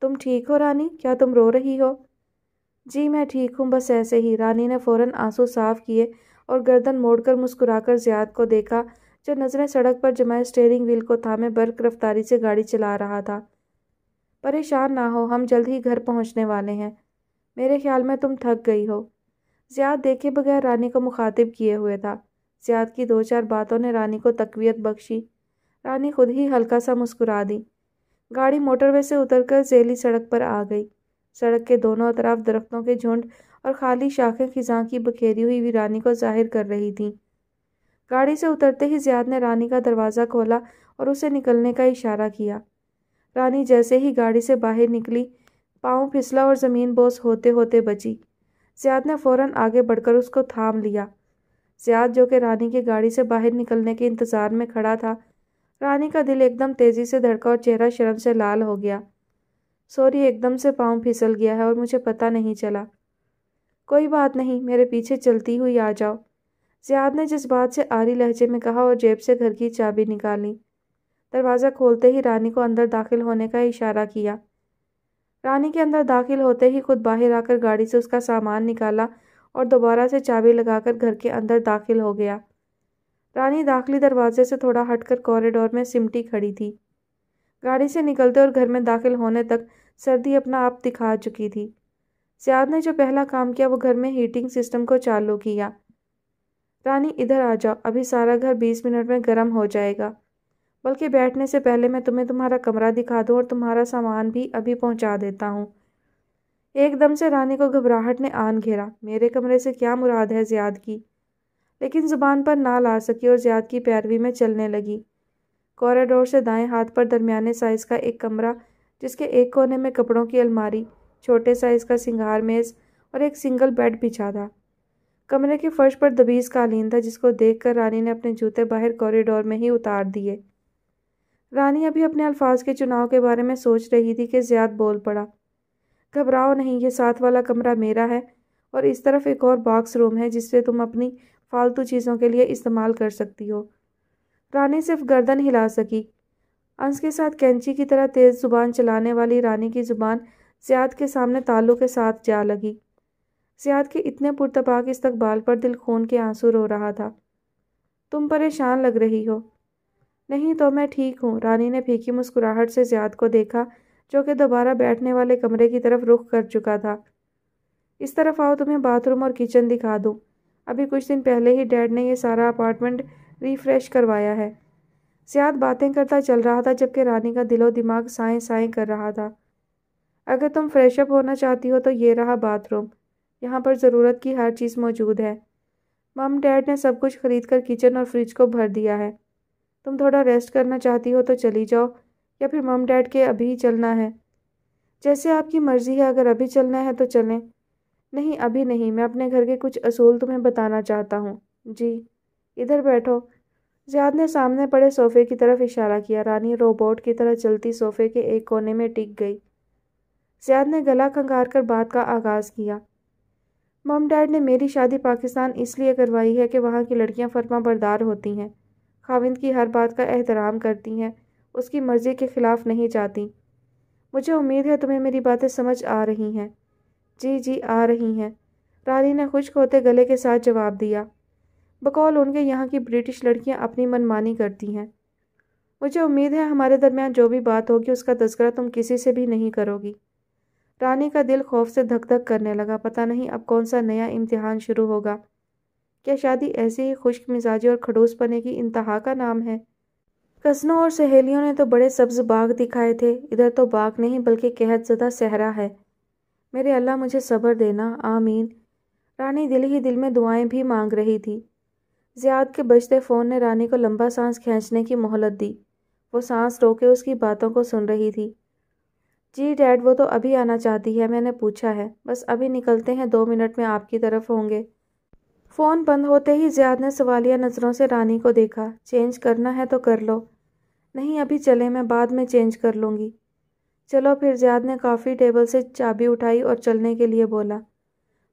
तुम ठीक हो रानी क्या तुम रो रही हो जी मैं ठीक हूँ बस ऐसे ही रानी ने फ़ौरन आंसू साफ किए और गर्दन मोड़कर मुस्कुराकर ज़ियाद को देखा जो नज़रें सड़क पर जमाए स्टेयरिंग व्हील को थामे बर्क रफ्तारी से गाड़ी चला रहा था परेशान ना हो हम जल्द ही घर पहुंचने वाले हैं मेरे ख्याल में तुम थक गई हो ज़्याद देखे बगैर रानी को मुखातिब किए हुए था ज़्याद की दो चार बातों ने रानी को तकवीत बख्शी रानी खुद ही हल्का सा मुस्कुरा दी गाड़ी मोटरवे से उतरकर जेली सड़क पर आ गई सड़क के दोनों तरफ दरख्तों के झुंड और खाली शाखें खिजां की बखेरी हुई वीरानी को जाहिर कर रही थी गाड़ी से उतरते ही जियाद ने रानी का दरवाज़ा खोला और उसे निकलने का इशारा किया रानी जैसे ही गाड़ी से बाहर निकली पाँव फिसला और ज़मीन बोस होते होते बची सियाद ने फ़ौरन आगे बढ़कर उसको थाम लिया सियाद जो कि रानी की गाड़ी से बाहर निकलने के इंतज़ार में खड़ा था रानी का दिल एकदम तेज़ी से धड़का और चेहरा शर्म से लाल हो गया सॉरी एकदम से पाँव फिसल गया है और मुझे पता नहीं चला कोई बात नहीं मेरे पीछे चलती हुई आ जाओ सियाद ने जिस बात से आरी लहजे में कहा और जेब से घर की चाबी निकाली दरवाज़ा खोलते ही रानी को अंदर दाखिल होने का इशारा किया रानी के अंदर दाखिल होते ही खुद बाहर आकर गाड़ी से उसका सामान निकाला और दोबारा से चाबी लगाकर घर के अंदर दाखिल हो गया रानी दाखिली दरवाजे से थोड़ा हटकर कॉरिडोर में सिमटी खड़ी थी गाड़ी से निकलते और घर में दाखिल होने तक सर्दी अपना आप दिखा चुकी थी सियाद ने जो पहला काम किया वो घर में हीटिंग सिस्टम को चालू किया रानी इधर आ जाओ अभी सारा घर बीस मिनट में गर्म हो जाएगा बल्कि बैठने से पहले मैं तुम्हें तुम्हारा कमरा दिखा दूँ और तुम्हारा सामान भी अभी पहुँचा देता हूँ एकदम से रानी को घबराहट ने आन घेरा मेरे कमरे से क्या मुराद है ज़्याद की लेकिन ज़ुबान पर ना ला सकी और ज़्याद की पैरवी में चलने लगी कॉरिडोर से दाएं हाथ पर दरमियाने साइज़ का एक कमरा जिसके एक कोने में कपड़ों की अलमारी छोटे साइज़ का सिंगार मेज़ और एक सिंगल बेड बिछा था कमरे के फर्श पर दबीज़ कालीन था जिसको देखकर रानी ने अपने जूते बाहर कॉरिडोर में ही उतार दिए रानी अभी अपने अल्फाज के चुनाव के बारे में सोच रही थी कि ज़्याद बोल पड़ा घबराओ नहीं ये साथ वाला कमरा मेरा है और इस तरफ एक और बॉक्स रूम है जिससे तुम अपनी फालतू चीज़ों के लिए इस्तेमाल कर सकती हो रानी सिर्फ गर्दन हिला सकी अंस के साथ कैंची की तरह तेज़ जुबान चलाने वाली रानी की ज़ुबान ज्याद के सामने तालों के साथ जा लगी ज़ियाद के इतने पुरतपाक इस्तकबाल पर दिल खून के आंसू रो रहा था तुम परेशान लग रही हो नहीं तो मैं ठीक हूँ रानी ने फीकी मुस्कुराहट से ज्याद को देखा जो कि दोबारा बैठने वाले कमरे की तरफ रुख कर चुका था इस तरफ आओ तुम्हें बाथरूम और किचन दिखा दूँ अभी कुछ दिन पहले ही डैड ने यह सारा अपार्टमेंट रिफ़्रेश करवाया है ज़्याद बातें करता चल रहा था जबकि रानी का दिलो दिमाग साए साए कर रहा था अगर तुम फ्रेशअप होना चाहती हो तो ये रहा बाथरूम यहाँ पर ज़रूरत की हर चीज़ मौजूद है मम डैड ने सब कुछ खरीद कर किचन और फ्रिज को भर दिया है तुम थोड़ा रेस्ट करना चाहती हो तो चली जाओ या फिर मम डैड के अभी चलना है जैसे आपकी मर्ज़ी है अगर अभी चलना है तो चलें नहीं अभी नहीं मैं अपने घर के कुछ असूल तुम्हें बताना चाहता हूँ जी इधर बैठो ज्याद ने सामने पड़े सोफ़े की तरफ इशारा किया रानी रोबोट की तरह चलती सोफ़े के एक कोने में टिक गई ज्याद ने गला खंगार कर बात का आगाज़ किया मम डैड ने मेरी शादी पाकिस्तान इसलिए करवाई है कि वहाँ की लड़कियाँ फर्मा बरदार होती हैं खाविंद की हर बात का एहतराम करती हैं उसकी मर्ज़ी के ख़िलाफ़ नहीं जाती मुझे उम्मीद है तुम्हें मेरी बातें समझ आ रही हैं जी जी आ रही हैं रानी ने खुश्क होते गले के साथ जवाब दिया बकौल उनके यहाँ की ब्रिटिश लड़कियाँ अपनी मनमानी करती हैं मुझे उम्मीद है हमारे दरमियान जो भी बात होगी उसका तस्करा तुम किसी से भी नहीं करोगी रानी का दिल खौफ से धक धक करने लगा पता नहीं अब कौन सा नया इम्तिहान शुरू होगा क्या शादी ऐसे ही खुश्क मिजाजी और खडोस पने की इंतहा का नाम है कसनों और सहेलियों ने तो बड़े सब्ज बाग दिखाए थे इधर तो बाग नहीं बल्कि कहत ज़दा सहरा है मेरे अल्लाह मुझे सब्र देना आमीन रानी दिल ही दिल में दुआएं भी मांग रही थी ज़ियाद के बजते फ़ोन ने रानी को लंबा सांस खींचने की मोहलत दी वो सांस रोके उसकी बातों को सुन रही थी जी डैड वो तो अभी आना चाहती है मैंने पूछा है बस अभी निकलते हैं दो मिनट में आपकी तरफ होंगे फ़ोन बंद होते ही ज़्याद ने सवालिया नज़रों से रानी को देखा चेंज करना है तो कर लो नहीं अभी चले मैं बाद में चेंज कर लूँगी चलो फिर ज़्याद ने कॉफ़ी टेबल से चाबी उठाई और चलने के लिए बोला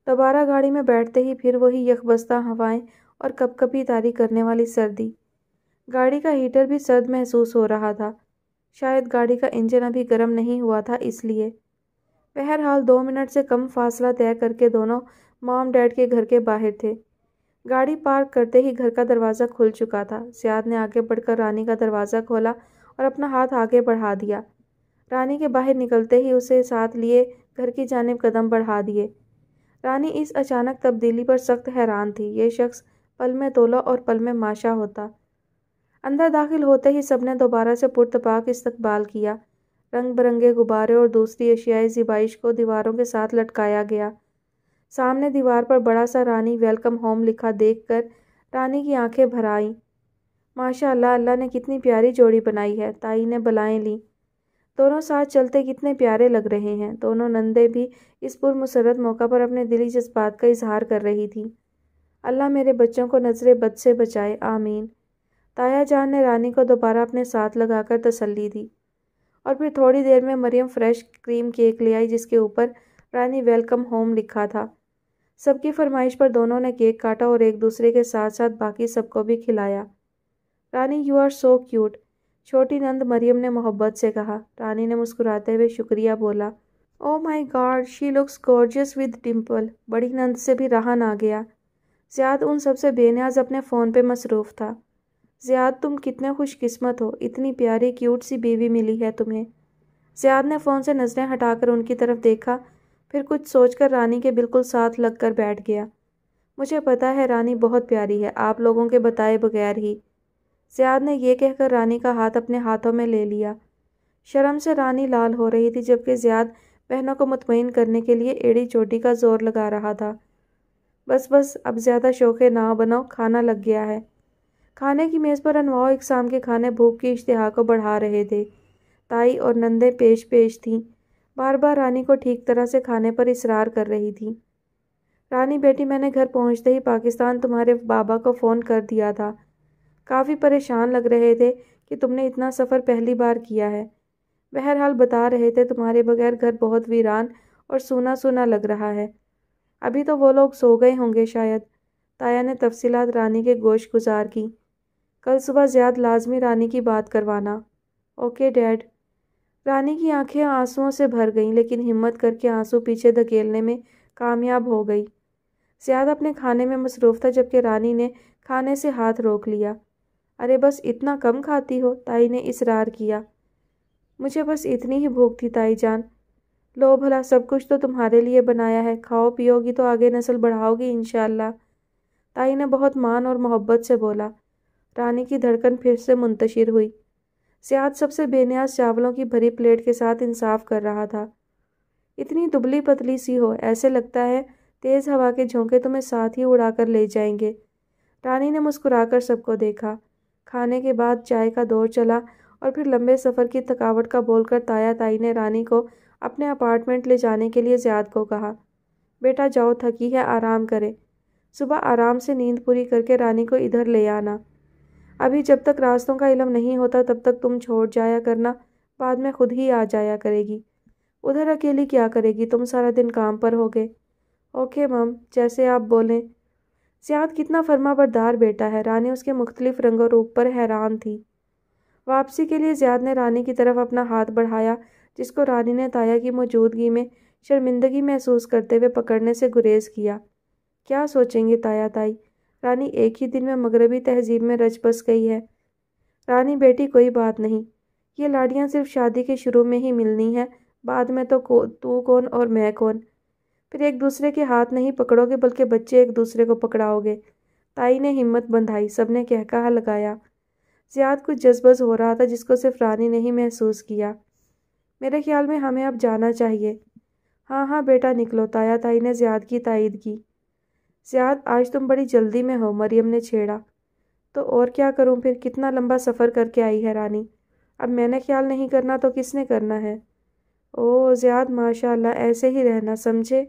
दोबारा गाड़ी में बैठते ही फिर वही यकबस्ता हवाएं और कपकपी तारी करने वाली सर्दी गाड़ी का हीटर भी सर्द महसूस हो रहा था शायद गाड़ी का इंजन अभी गर्म नहीं हुआ था इसलिए बहरहाल दो मिनट से कम फासला तय करके दोनों माम डैड के घर के बाहर थे गाड़ी पार्क करते ही घर का दरवाज़ा खुल चुका था सियाद ने आगे बढ़कर रानी का दरवाज़ा खोला और अपना हाथ आगे बढ़ा दिया रानी के बाहर निकलते ही उसे साथ लिए घर की जानब कदम बढ़ा दिए रानी इस अचानक तब्दीली पर सख्त हैरान थी ये शख्स पल में तोला और पल में माशा होता अंदर दाखिल होते ही सबने दोबारा से पुरतपाक इस्तकबाल किया रंग बिरंगे गुब्बारे और दूसरी एशियाई जिबाइश को दीवारों के साथ लटकाया गया सामने दीवार पर बड़ा सा रानी वेलकम होम लिखा देखकर रानी की आंखें भर आईं माशा अल्लाह ने कितनी प्यारी जोड़ी बनाई है ताई ने बलाएँ ली दोनों साथ चलते कितने प्यारे लग रहे हैं दोनों नंदे भी इस पुरमसरत मौका पर अपने दिली जज्बात का इजहार कर रही थी अल्लाह मेरे बच्चों को नजरे बद से बचाए आमीन ताया जान ने रानी को दोबारा अपने साथ लगाकर तसल्ली दी और फिर थोड़ी देर में मरियम फ्रेश क्रीम केक ले आई जिसके ऊपर रानी वेलकम होम लिखा था सबकी फरमाइश पर दोनों ने केक काटा और एक दूसरे के साथ साथ बाकी सबको भी खिलाया Rani you are so cute छोटी नंद मरियम ने मोहब्बत से कहा रानी ने मुस्कुराते हुए शुक्रिया बोला oh my god she looks gorgeous with dimple बड़ी नंद से भी रहा आ गया ज़्याद उन सबसे बेनियाज अपने फ़ोन पे मसरूफ़ था ज़्याद तुम कितने खुशकिस्मत हो इतनी प्यारी क्यूट सी बीवी मिली है तुम्हें ज़्याद ने फ़ोन से नज़रें हटाकर उनकी तरफ देखा फिर कुछ सोचकर रानी के बिल्कुल साथ लगकर बैठ गया मुझे पता है रानी बहुत प्यारी है आप लोगों के बताए बगैर ही सियाद ने यह कहकर रानी का हाथ अपने हाथों में ले लिया शर्म से रानी लाल हो रही थी जबकि ज़ियाद बहनों को मुतमिन करने के लिए एड़ी चोटी का जोर लगा रहा था बस बस अब ज़्यादा शौक़े ना बनाओ खाना लग गया है खाने की मेज़ पर अनवाओ इकसाम के खाने भूख की इश्तहा को बढ़ा रहे थे ताई और नंदे पेश पेश थीं बार बार रानी को ठीक तरह से खाने पर इसरार कर रही थी रानी बेटी मैंने घर पहुंचते ही पाकिस्तान तुम्हारे बाबा को फ़ोन कर दिया था काफ़ी परेशान लग रहे थे कि तुमने इतना सफ़र पहली बार किया है बहरहाल बता रहे थे तुम्हारे बगैर घर बहुत वीरान और सूना सूना लग रहा है अभी तो वो लोग सो गए होंगे शायद ताया ने तफसी रानी के गोश गुजार की कल सुबह ज़्याद लाजमी रानी की बात करवाना ओके डैड रानी की आंखें आंसुओं से भर गईं लेकिन हिम्मत करके आंसू पीछे धकेलने में कामयाब हो गई सियाद अपने खाने में मसरूफ था जबकि रानी ने खाने से हाथ रोक लिया अरे बस इतना कम खाती हो ताई ने इसरार किया मुझे बस इतनी ही भूख थी ताई जान लो भला सब कुछ तो तुम्हारे लिए बनाया है खाओ पियोगी तो आगे नस्ल बढ़ाओगी इन ताई ने बहुत मान और मोहब्बत से बोला रानी की धड़कन फिर से मुंतशिर हुई सियाद सबसे बेनियाज चावलों की भरी प्लेट के साथ इंसाफ कर रहा था इतनी दुबली पतली सी हो ऐसे लगता है तेज़ हवा के झोंके तुम्हें साथ ही उड़ाकर ले जाएंगे रानी ने मुस्कुराकर सबको देखा खाने के बाद चाय का दौर चला और फिर लंबे सफ़र की थकावट का बोलकर ताया ताई ने रानी को अपने अपार्टमेंट ले जाने के लिए ज़्याद को कहा बेटा जाओ थकी है आराम करे सुबह आराम से नींद पूरी करके रानी को इधर ले आना अभी जब तक रास्तों का इलम नहीं होता तब तक तुम छोड़ जाया करना बाद में खुद ही आ जाया करेगी उधर अकेली क्या करेगी तुम सारा दिन काम पर हो गए ओके मम जैसे आप बोलें सियाद कितना फर्मा बरदार बेटा है रानी उसके मुख्तलिफ रंगों रूप पर हैरान थी वापसी के लिए ज्याद ने रानी की तरफ अपना हाथ बढ़ाया जिसको रानी ने ताया की मौजूदगी में शर्मिंदगी महसूस करते हुए पकड़ने से गुरेज किया क्या सोचेंगे ताया ताई रानी एक ही दिन में मगरबी तहजीब में रच बस गई है रानी बेटी कोई बात नहीं ये लाडियाँ सिर्फ शादी के शुरू में ही मिलनी हैं बाद में तो को तू कौन और मैं कौन फिर एक दूसरे के हाथ नहीं पकड़ोगे बल्कि बच्चे एक दूसरे को पकड़ाओगे ताई ने हिम्मत बंधाई सबने कहा लगाया ज़्याद कुछ जज्बज हो रहा था जिसको सिर्फ रानी ने ही महसूस किया मेरे ख्याल में हमें अब जाना चाहिए हाँ हाँ बेटा निकलो ताया ताई ने ज़्याद की तायद की ज्याद आज तुम बड़ी जल्दी में हो मरियम ने छेड़ा तो और क्या करूं फिर कितना लंबा सफ़र करके आई है रानी अब मैंने ख्याल नहीं करना तो किसने करना है ओ ज़्याद माशाल्लाह ऐसे ही रहना समझे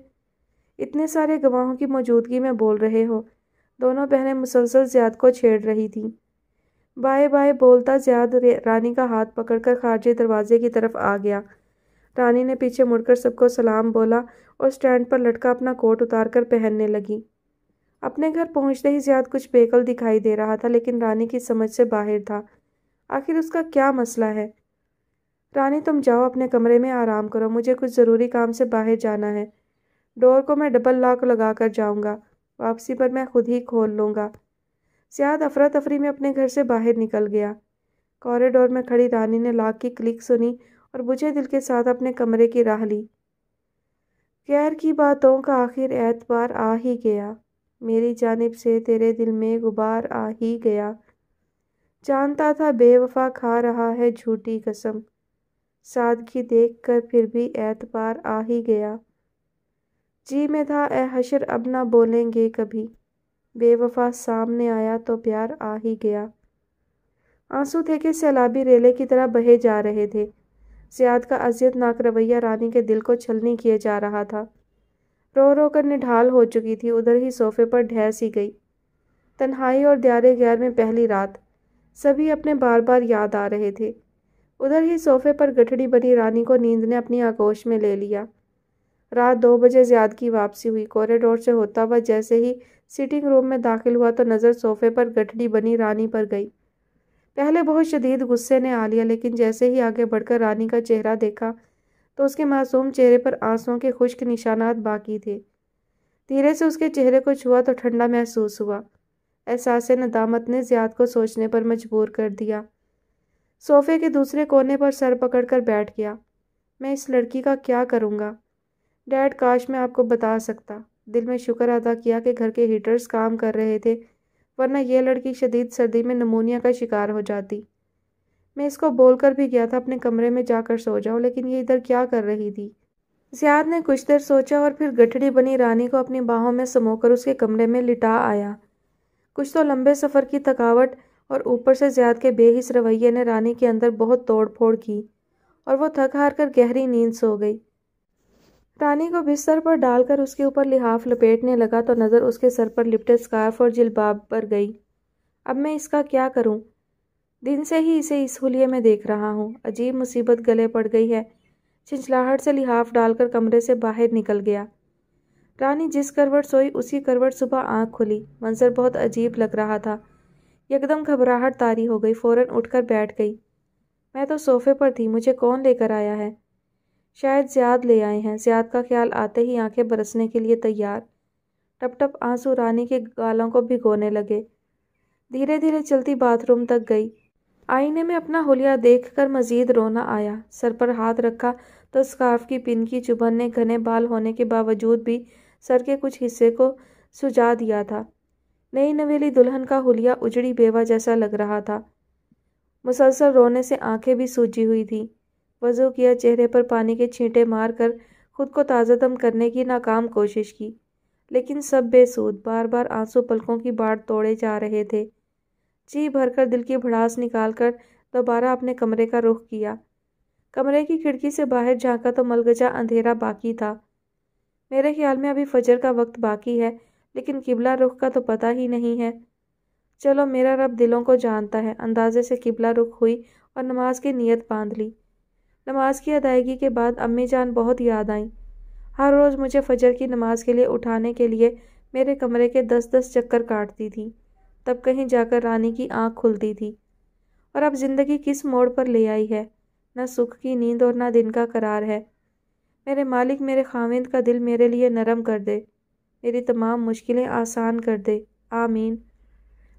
इतने सारे गवाहों की मौजूदगी में बोल रहे हो दोनों बहनें मुसलसल ज़्याद को छेड़ रही थीं बाय बाय बोलता ज़्याद रानी का हाथ पकड़कर खारजे दरवाजे की तरफ आ गया रानी ने पीछे मुड़कर सबको सलाम बोला और स्टैंड पर लटका अपना कोट उतार कर पहनने लगी अपने घर पहुंचते ही ज्याद कुछ बेकल दिखाई दे रहा था लेकिन रानी की समझ से बाहर था आखिर उसका क्या मसला है रानी तुम जाओ अपने कमरे में आराम करो मुझे कुछ ज़रूरी काम से बाहर जाना है डोर को मैं डबल लॉक लगा कर जाऊँगा वापसी पर मैं खुद ही खोल लूँगा ज्याद अफरा तफरी में अपने घर से बाहर निकल गया कॉरिडोर में खड़ी रानी ने लॉक की क्लिक सुनी और बुझे दिल के साथ अपने कमरे की राह ली गैर की बातों का आखिर एतबार आ ही गया मेरी जानिब से तेरे दिल में गुबार आ ही गया जानता था बेवफा खा रहा है झूठी कसम सादगी देख कर फिर भी एतबार आ ही गया जी में था ए हशर अब ना बोलेंगे कभी बेवफा सामने आया तो प्यार आ ही गया आंसू थे कि सैलाबी रेले की तरह बहे जा रहे थे सियाद का अजियत नाक रवैया रानी के दिल को छलनी किए जा रहा था रो रो कर निढाल हो चुकी थी उधर ही सोफे पर ढह सी गई तन्हाई और द्यारे गैर में पहली रात सभी अपने बार बार याद आ रहे थे उधर ही सोफे पर गठड़ी बनी रानी को नींद ने अपनी आगोश में ले लिया रात दो बजे ज्याद की वापसी हुई कॉरिडोर से होता हुआ जैसे ही सिटिंग रूम में दाखिल हुआ तो नज़र सोफे पर गठड़ी बनी रानी पर गई पहले बहुत शदीद गुस्से ने आ लिया लेकिन जैसे ही आगे बढ़कर रानी का चेहरा देखा तो उसके मासूम चेहरे पर आंसुओं के खुश्क निशानात बाकी थे धीरे से उसके चेहरे को छुआ तो ठंडा महसूस हुआ एहसास नदामत ने ज्याद को सोचने पर मजबूर कर दिया सोफे के दूसरे कोने पर सर पकड़कर बैठ गया मैं इस लड़की का क्या करूँगा डैड काश मैं आपको बता सकता दिल में शुक्र अदा किया कि घर के हीटर्स काम कर रहे थे वरना यह लड़की शदीद सर्दी में नमूनिया का शिकार हो जाती मैं इसको बोलकर भी गया था अपने कमरे में जाकर सो जाओ लेकिन ये इधर क्या कर रही थी जियाद ने कुछ देर सोचा और फिर गठड़ी बनी रानी को अपनी बाहों में समोकर उसके कमरे में लिटा आया कुछ तो लंबे सफ़र की थकावट और ऊपर से ज्याद के बेहिस रवैये ने रानी के अंदर बहुत तोड़ फोड़ की और वो थक हार कर गहरी नींद सो गई रानी को बिस्तर पर डालकर उसके ऊपर लिहाफ लपेटने लगा तो नज़र उसके सर पर लिपटे स्कार्फ और जिलबाब पर गई अब मैं इसका क्या करूँ दिन से ही इसे इस हुलिये में देख रहा हूँ अजीब मुसीबत गले पड़ गई है छिंचलाहट से लिहाफ डालकर कमरे से बाहर निकल गया रानी जिस करवट सोई उसी करवट सुबह आंख खुली मंजर बहुत अजीब लग रहा था एकदम घबराहट तारी हो गई फौरन उठकर बैठ गई मैं तो सोफे पर थी मुझे कौन लेकर आया है शायद ज्याद ले आए हैं ज्याद का ख्याल आते ही आंखें बरसने के लिए तैयार टप टप आंसू रानी के गालों को भिगोने लगे धीरे धीरे चलती बाथरूम तक गई आईने में अपना देख देखकर मजीद रोना आया सर पर हाथ रखा तो स्कार्फ की पिन की चुभन ने घने बाल होने के बावजूद भी सर के कुछ हिस्से को सुझा दिया था नई नवेली दुल्हन का होलिया उजड़ी बेवा जैसा लग रहा था मुसलसल रोने से आंखें भी सूजी हुई थी वजू किया चेहरे पर पानी के छींटे मार कर खुद को ताज़ादम करने की नाकाम कोशिश की लेकिन सब बेसूद बार बार आंसू पलकों की बाढ़ तोड़े जा रहे थे जी भरकर दिल की भड़ास निकाल कर दोबारा अपने कमरे का रुख किया कमरे की खिड़की से बाहर झांका तो मलगजा अंधेरा बाकी था मेरे ख्याल में अभी फजर का वक्त बाकी है लेकिन किबला रुख का तो पता ही नहीं है चलो मेरा रब दिलों को जानता है अंदाजे से किबला रुख हुई और नमाज की नीयत बांध ली नमाज की अदायगी के बाद अम्मी जान बहुत याद आईं हर रोज़ मुझे फजर की नमाज के लिए उठाने के लिए मेरे कमरे के दस दस चक्कर काटती थी तब कहीं जाकर रानी की आंख खुलती थी और अब जिंदगी किस मोड़ पर ले आई है ना सुख की नींद और ना दिन का करार है मेरे मालिक मेरे खाविंद का दिल मेरे लिए नरम कर दे मेरी तमाम मुश्किलें आसान कर दे आमीन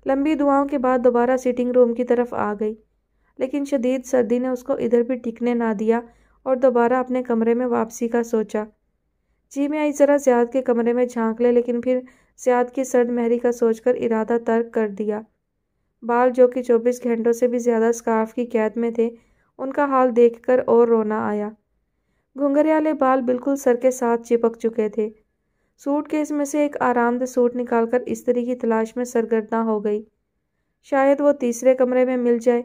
लंबी दुआओं के बाद दोबारा सिटिंग रूम की तरफ आ गई लेकिन शदीद सर्दी ने उसको इधर भी टिकने ना दिया और दोबारा अपने कमरे में वापसी का सोचा जी मैं आई ज़रा ज़्याद के कमरे में झांक ले लेकिन फिर सियाद की सर्द महरी का सोचकर इरादा तर्क कर दिया बाल जो कि चौबीस घंटों से भी ज़्यादा स्कार्फ की कैद में थे उनका हाल देखकर और रोना आया घुंघरियाले बाल बिल्कुल सर के साथ चिपक चुके थे सूट केस में से एक आरामदह सूट निकालकर स्त्री की तलाश में सरगर्दा हो गई शायद वो तीसरे कमरे में मिल जाए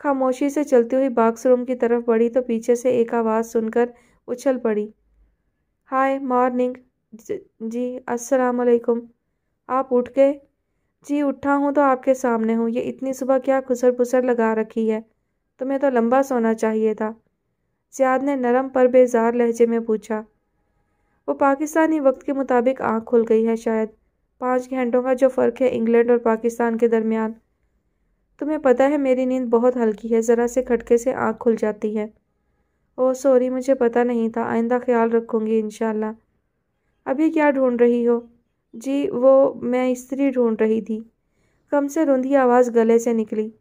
खामोशी से चलती हुई बाक्स रूम की तरफ बढ़ी तो पीछे से एक आवाज़ सुनकर उछल पड़ी हाय मॉर्निंग जी अस्सलाम वालेकुम आप उठ गए जी उठा हूँ तो आपके सामने हूँ ये इतनी सुबह क्या खुसर पुसर लगा रखी है तुम्हें तो लंबा सोना चाहिए था सियाद ने नरम पर बेजार लहजे में पूछा वो पाकिस्तानी वक्त के मुताबिक आँख खुल गई है शायद पाँच घंटों का जो फ़र्क है इंग्लैंड और पाकिस्तान के दरमियान तुम्हें पता है मेरी नींद बहुत हल्की है ज़रा से खटके से आँख खुल जाती है ओह सॉरी मुझे पता नहीं था आइंदा ख्याल रखूँगी इनशाला अभी क्या ढूंढ रही हो जी वो मैं स्त्री ढूंढ रही थी कम से रुंधी आवाज़ गले से निकली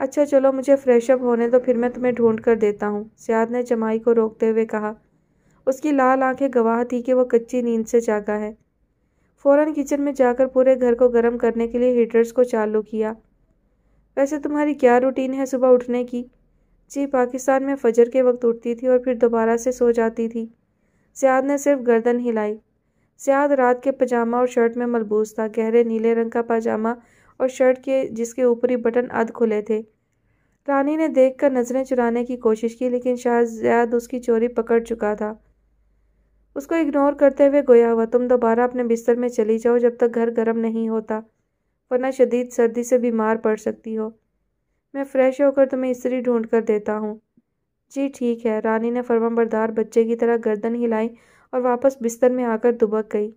अच्छा चलो मुझे फ्रेशअप होने तो फिर मैं तुम्हें ढूंढ कर देता हूँ सियाद ने जमाई को रोकते हुए कहा उसकी लाल आंखें गवाह थी कि वो कच्ची नींद से जागा है फ़ौरन किचन में जाकर पूरे घर को गर्म करने के लिए हीटर्स को चालू किया वैसे तुम्हारी क्या रूटीन है सुबह उठने की जी पाकिस्तान में फजर के वक्त उठती थी और फिर दोबारा से सो जाती थी सियाद ने सिर्फ गर्दन हिलाई सियाद रात के पजामा और शर्ट में मलबूस था गहरे नीले रंग का पजामा और शर्ट के जिसके ऊपरी बटन अध खुले थे रानी ने देख कर नज़रें चुराने की कोशिश की लेकिन शायद उसकी चोरी पकड़ चुका था उसको इग्नोर करते हुए गोया हुआ तुम दोबारा अपने बिस्तर में चली जाओ जब तक घर गर्म नहीं होता वरना शदीद सर्दी से बीमार पड़ सकती हो मैं फ्रेश होकर तुम्हें इसी ढूंढ कर देता हूँ जी ठीक है रानी ने फर्मा बच्चे की तरह गर्दन हिलाई और वापस बिस्तर में आकर दुबक गई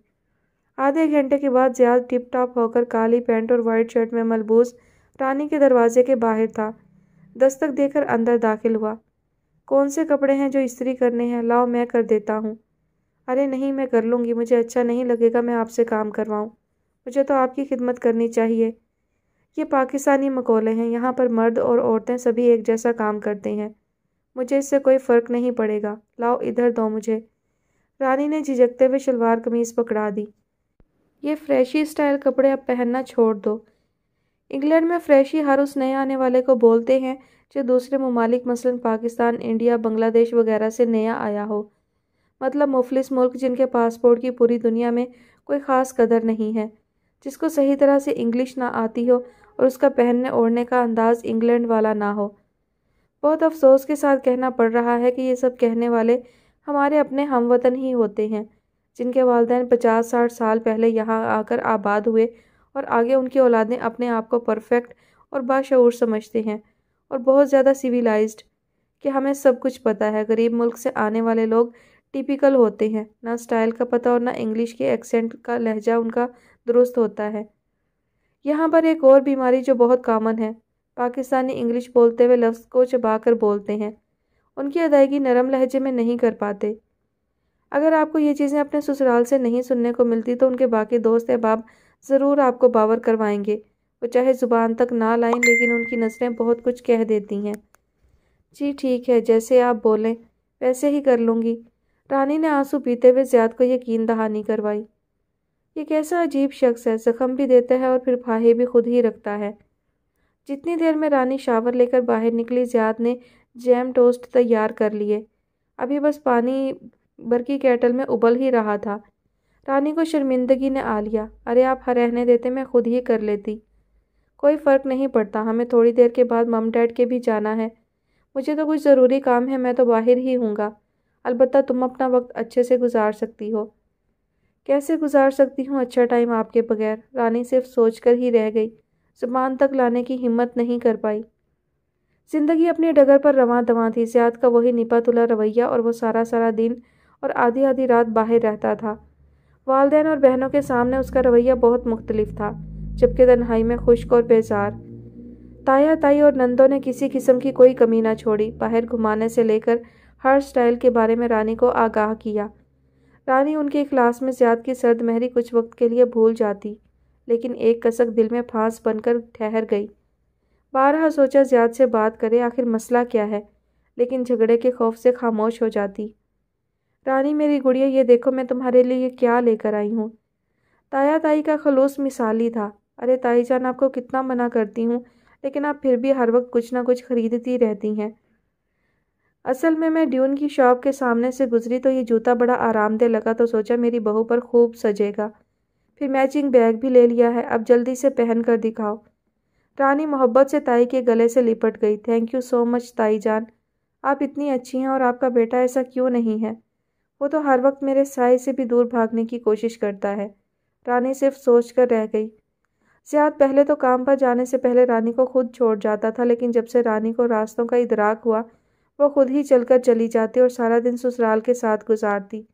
आधे घंटे के बाद जियाद टिप टॉप होकर काली पैंट और वाइट शर्ट में मलबूस रानी के दरवाजे के बाहर था दस्तक देकर अंदर दाखिल हुआ कौन से कपड़े हैं जो इस्त्री करने हैं लाओ मैं कर देता हूँ अरे नहीं मैं कर लूँगी मुझे अच्छा नहीं लगेगा मैं आपसे काम करवाऊँ मुझे तो आपकी खिदमत करनी चाहिए ये पाकिस्तानी मकोले हैं यहाँ पर मर्द और औरतें सभी एक जैसा काम करते हैं मुझे इससे कोई फ़र्क नहीं पड़ेगा लाओ इधर दो मुझे रानी ने झिझकते हुए शलवार कमीज पकड़ा दी ये फ्रेशी स्टाइल कपड़े अब पहनना छोड़ दो इंग्लैंड में फ्रेशी हर उस नए आने वाले को बोलते हैं जो दूसरे ममालिक मसलन पाकिस्तान इंडिया बांग्लादेश वगैरह से नया आया हो मतलब मुफलिस मुल्क जिनके पासपोर्ट की पूरी दुनिया में कोई ख़ास कदर नहीं है जिसको सही तरह से इंग्लिश ना आती हो और उसका पहनने ओढ़ने का अंदाज़ इंग्लैंड वाला ना हो बहुत अफसोस के साथ कहना पड़ रहा है कि ये सब कहने वाले हमारे अपने हम वतन ही होते हैं जिनके वालदेन पचास साठ साल पहले यहाँ आकर आबाद हुए और आगे उनकी औलादें अपने आप को परफेक्ट और बाशूर समझते हैं और बहुत ज़्यादा सिविलाइज कि हमें सब कुछ पता है गरीब मुल्क से आने वाले लोग टिपिकल होते हैं ना स्टाइल का पता और ना इंग्लिश के एक्सेंट का लहजा उनका दुरुस्त होता है यहाँ पर एक और बीमारी जो बहुत कामन है पाकिस्तानी इंग्लिश बोलते हुए लफ्ज़ को चबा कर बोलते हैं उनकी अदायगी नरम लहजे में नहीं कर पाते अगर आपको ये चीज़ें अपने ससुराल से नहीं सुनने को मिलती तो उनके बाकी दोस्त अहबाब ज़रूर आपको बावर करवाएंगे वो चाहे ज़ुबान तक ना लाएं लेकिन उनकी नज़रें बहुत कुछ कह देती हैं जी ठीक है जैसे आप बोलें वैसे ही कर लूँगी रानी ने आंसू पीते हुए ज़्याद को यकीन दहानी करवाई ये कैसा अजीब शख्स है ज़ख्म भी देता है और फिर फाहे भी खुद ही रखता है जितनी देर में रानी शावर लेकर बाहर निकली ज़्याद ने जैम टोस्ट तैयार कर लिए अभी बस पानी भर की कैटल में उबल ही रहा था रानी को शर्मिंदगी ने आ लिया अरे आप हर रहने देते मैं खुद ही कर लेती कोई फ़र्क नहीं पड़ता हमें थोड़ी देर के बाद मम डैड के भी जाना है मुझे तो कुछ ज़रूरी काम है मैं तो बाहर ही हूँगा अलबत् तुम अपना वक्त अच्छे से गुजार सकती हो कैसे गुजार सकती हूँ अच्छा टाइम आपके बगैर रानी सिर्फ सोच कर ही रह गई ज़ुबान तक लाने की हिम्मत नहीं कर पाई जिंदगी अपने डगर पर रवा दवा थी ज्याद का वही निपातुला रवैया और वो सारा सारा दिन और आधी आधी रात बाहर रहता था वालदेन और बहनों के सामने उसका रवैया बहुत मुख्तलिफ था जबकि तनहाई में खुश्क और बेजार ताया ताई और नंदों ने किसी किस्म की कोई कमी ना छोड़ी बाहर घुमाने से लेकर हर स्टाइल के बारे में रानी को आगाह किया रानी उनके इखलास में ज्याद की सर्द महरी कुछ वक्त के लिए भूल जाती लेकिन एक कसक दिल में फांस बनकर ठहर गई बारह सोचा ज़्याद से बात करे आखिर मसला क्या है लेकिन झगड़े के खौफ से खामोश हो जाती रानी मेरी गुड़िया ये देखो मैं तुम्हारे लिए क्या लेकर आई हूँ ताया ताई का खलूस मिसाली था अरे ताई जान आपको कितना मना करती हूँ लेकिन आप फिर भी हर वक्त कुछ ना कुछ खरीदती रहती हैं असल में मैं ड्यून की शॉप के सामने से गुजरी तो ये जूता बड़ा आरामदेह लगा तो सोचा मेरी बहू पर खूब सजेगा फिर मैचिंग बैग भी ले लिया है अब जल्दी से पहन कर दिखाओ रानी मोहब्बत से ताई के गले से लिपट गई थैंक यू सो मच ताई जान आप इतनी अच्छी हैं और आपका बेटा ऐसा क्यों नहीं है वो तो हर वक्त मेरे साय से भी दूर भागने की कोशिश करता है रानी सिर्फ सोच कर रह गई ज्यादा पहले तो काम पर जाने से पहले रानी को खुद छोड़ जाता था लेकिन जब से रानी को रास्तों का इधराक हुआ वो खुद ही चलकर चली जाती और सारा दिन ससुराल के साथ गुजारती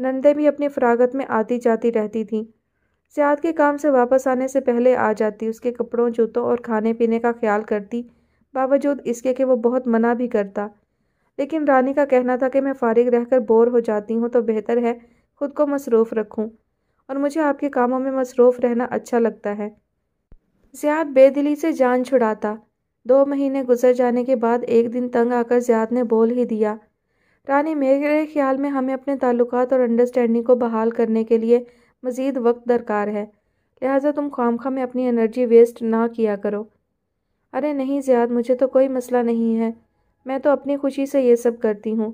नंदे भी अपनी फरागत में आती जाती रहती थीं सियाद के काम से वापस आने से पहले आ जाती उसके कपड़ों जूतों और खाने पीने का ख्याल करती बावजूद इसके कि वो बहुत मना भी करता लेकिन रानी का कहना था कि मैं फारिग रहकर बोर हो जाती हूँ तो बेहतर है खुद को मसरूफ़ रखूँ और मुझे आपके कामों में मसरूफ़ रहना अच्छा लगता है ज़ियाद बेदिली से जान छुड़ाता दो महीने गुजर जाने के बाद एक दिन तंग आकर ज़ियाद ने बोल ही दिया रानी मेरे ख्याल में हमें अपने ताल्लुकात और अंडरस्टैंडिंग को बहाल करने के लिए मज़ीद वक्त दरकार है लिहाजा तुम खाम खा में अपनी एनर्जी वेस्ट ना किया करो अरे नहीं ज़्याद मुझे तो कोई मसला नहीं है मैं तो अपनी खुशी से ये सब करती हूँ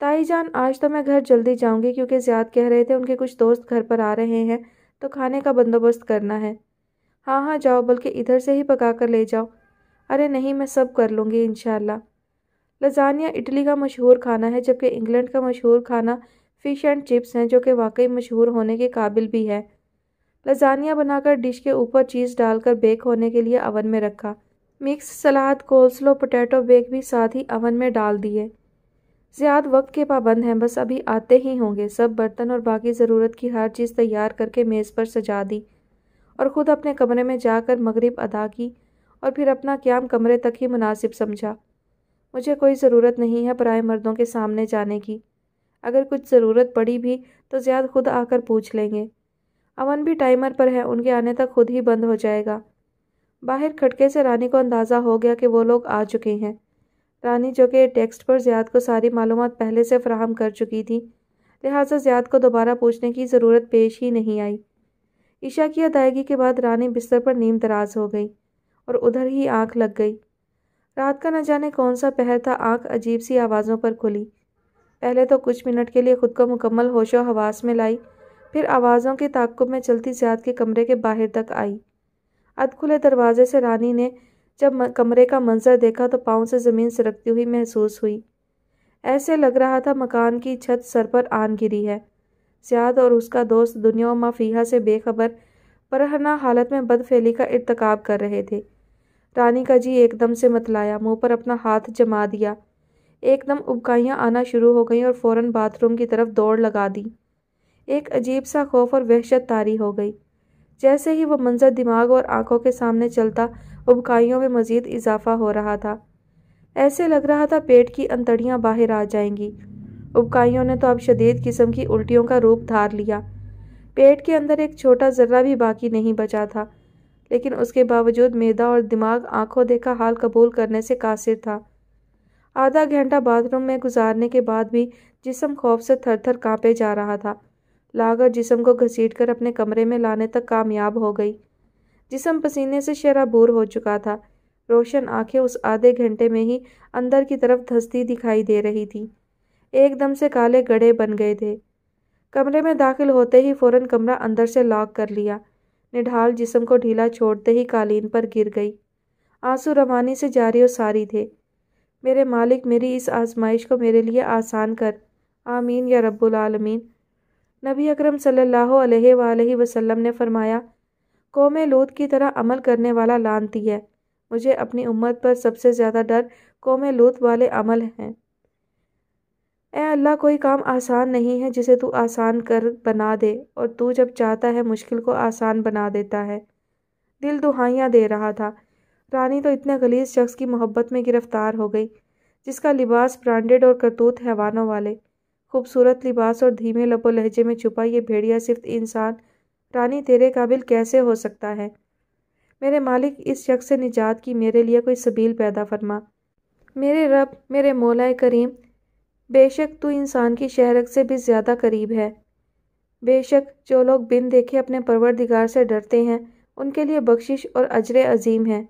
ताई जान आज तो मैं घर जल्दी जाऊँगी क्योंकि ज़्याद कह रहे थे उनके कुछ दोस्त घर पर आ रहे हैं तो खाने का बंदोबस्त करना है हाँ हाँ जाओ बल्कि इधर से ही पका कर ले जाओ अरे नहीं मैं सब कर लूँगी इन लजानिया इटली का मशहूर खाना है जबकि इंग्लैंड का मशहूर खाना फ़िश एंड चिप्स हैं जो कि वाकई मशहूर होने के काबिल भी है लजानिया बनाकर डिश के ऊपर चीज़ डालकर बेक होने के लिए अवन में रखा mix salad coleslaw potato bake भी साथ ही अवन में डाल दिए ज़्यादा वक्त के पाबंद हैं बस अभी आते ही होंगे सब बर्तन और बाकी ज़रूरत की हर चीज़ तैयार करके मेज़ पर सजा दी और ख़ुद अपने कमरे में जाकर मगरब अदा की और फिर अपना क्याम कमरे तक ही मुनासिब समझा मुझे कोई ज़रूरत नहीं है पराए मर्दों के सामने जाने की अगर कुछ ज़रूरत पड़ी भी तो ज़्याद खुद आकर पूछ लेंगे अमन भी टाइमर पर है उनके आने तक खुद ही बंद हो जाएगा बाहर खटके से रानी को अंदाज़ा हो गया कि वो लोग आ चुके हैं रानी जो कि टेक्स्ट पर ज़्याद को सारी मालूम पहले से फ्राहम कर चुकी थी लिहाजा ज़्याद को दोबारा पूछने की ज़रूरत पेश ही नहीं आई ईशा की अदायगी के बाद रानी बिस्तर पर नीम दराज हो गई और उधर ही आंख लग गई रात का न जाने कौन सा पहर था आंख अजीब सी आवाज़ों पर खुली पहले तो कुछ मिनट के लिए खुद को मुकम्मल होशो हवास में लाई फिर आवाज़ों के ताकुब में चलती ज़्याद के कमरे के बाहर तक आई खुले दरवाजे से रानी ने जब कमरे का मंजर देखा तो पाँव से ज़मीन सरकती हुई महसूस हुई ऐसे लग रहा था मकान की छत सर पर आन गिरी है सियाद और उसका दोस्त दुनिया माफिया से बेखबर परहना हालत में बदफेली का इरतकाब कर रहे थे रानी का जी एकदम से मतलाया मुंह पर अपना हाथ जमा दिया एकदम उबकाइयाँ आना शुरू हो गईं और फ़ौरन बाथरूम की तरफ दौड़ लगा दी एक अजीब सा खौफ और वहशत तारी हो गई जैसे ही वो मंजर दिमाग और आंखों के सामने चलता उबकाइयों में मज़ीद इजाफा हो रहा था ऐसे लग रहा था पेट की अंतड़ियाँ बाहर आ जाएंगी उबकाइयों ने तो अब शदीद किस्म की उल्टियों का रूप धार लिया पेट के अंदर एक छोटा जर्रा भी बाकी नहीं बचा था लेकिन उसके बावजूद मैदा और दिमाग आंखों देखा हाल कबूल करने से कासिर था आधा घंटा बाथरूम में गुजारने के बाद भी जिसम खौफ से थर थर कांपे जा रहा था लागर जिसम को घसीट कर अपने कमरे में लाने तक कामयाब हो गई जिसम पसीने से शराबूर हो चुका था रोशन आंखें उस आधे घंटे में ही अंदर की तरफ धसती दिखाई दे रही थी एकदम से काले गड़े बन गए थे कमरे में दाखिल होते ही फौरन कमरा अंदर से लॉक कर लिया निढाल जिसम को ढीला छोड़ते ही कालीन पर गिर गई आंसू रवानी से जारी और सारी थे मेरे मालिक मेरी इस आजमाइश को मेरे लिए आसान कर आमीन या रब्बालमीन नबी अकरम सल्लल्लाहु अलैहि वसल्लम ने फरमाया कौम लूत की तरह अमल करने वाला लानती है मुझे अपनी उम्मत पर सबसे ज़्यादा डर कौम लूत वाले अमल हैं ए अल्लाह कोई काम आसान नहीं है जिसे तू आसान कर बना दे और तू जब चाहता है मुश्किल को आसान बना देता है दिल दुहाइयाँ दे रहा था रानी तो इतने गलीज शख्स की मोहब्बत में गिरफ्तार हो गई जिसका लिबास ब्रांडेड और करतूत हैवानों वाले खूबसूरत लिबास और धीमे लबो लहजे में छुपा ये भेड़िया सिर्फ इंसान रानी तेरे काबिल कैसे हो सकता है मेरे मालिक इस शख्स से निजात की मेरे लिए कोई सबील पैदा फरमा मेरे रब मेरे मौला करीम बेशक तू इंसान की शहरक से भी ज़्यादा करीब है बेशक जो लोग बिन देखे अपने परवरदिगार से डरते हैं उनके लिए बख्शिश और अजर अजीम है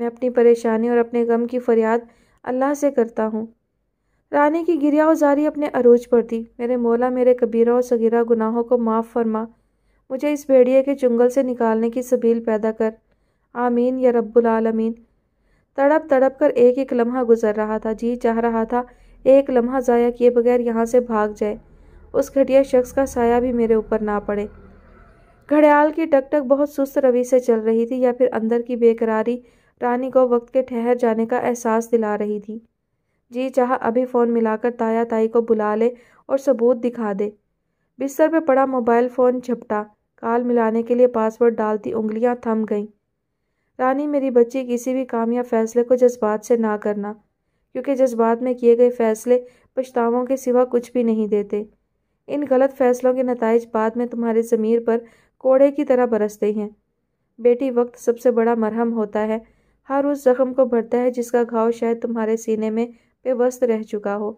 मैं अपनी परेशानी और अपने गम की फरियाद अल्लाह से करता हूँ रानी की गिरिया उजारी अपने अरूज पर थी मेरे मौला मेरे कबीरा और सगीरा गुनाहों को माफ़ फरमा मुझे इस भेड़िए के चुंगल से निकालने की सबील पैदा कर आमीन या रब्बुलमीन तड़प तड़प कर एक एक लम्हा गुजर रहा था जी चाह रहा था एक लम्हा ज़ाया किए बगैर यहाँ से भाग जाए उस घटिया शख्स का साया भी मेरे ऊपर ना पड़े घड़ियाल की टकटक बहुत सुस्त रवि से चल रही थी या फिर अंदर की बेकरारी रानी को वक्त के ठहर जाने का एहसास दिला रही थी जी चाह अभी फ़ोन मिलाकर ताया ताई को बुला ले और सबूत दिखा दे बिस्तर पर पड़ा मोबाइल फ़ोन झपटा काल मिलाने के लिए पासवर्ड डालती उंगलियां थम गईं रानी मेरी बच्ची किसी भी काम या फैसले को जज्बात से ना करना क्योंकि जज्बात में किए गए फैसले पछतावों के सिवा कुछ भी नहीं देते इन गलत फैसलों के नतज बाद में तुम्हारे ज़मीर पर कोड़े की तरह बरसते हैं बेटी वक्त सबसे बड़ा मरहम होता है हर उस जख्म को भरता है जिसका घाव शायद तुम्हारे सीने में बेवस्त रह चुका हो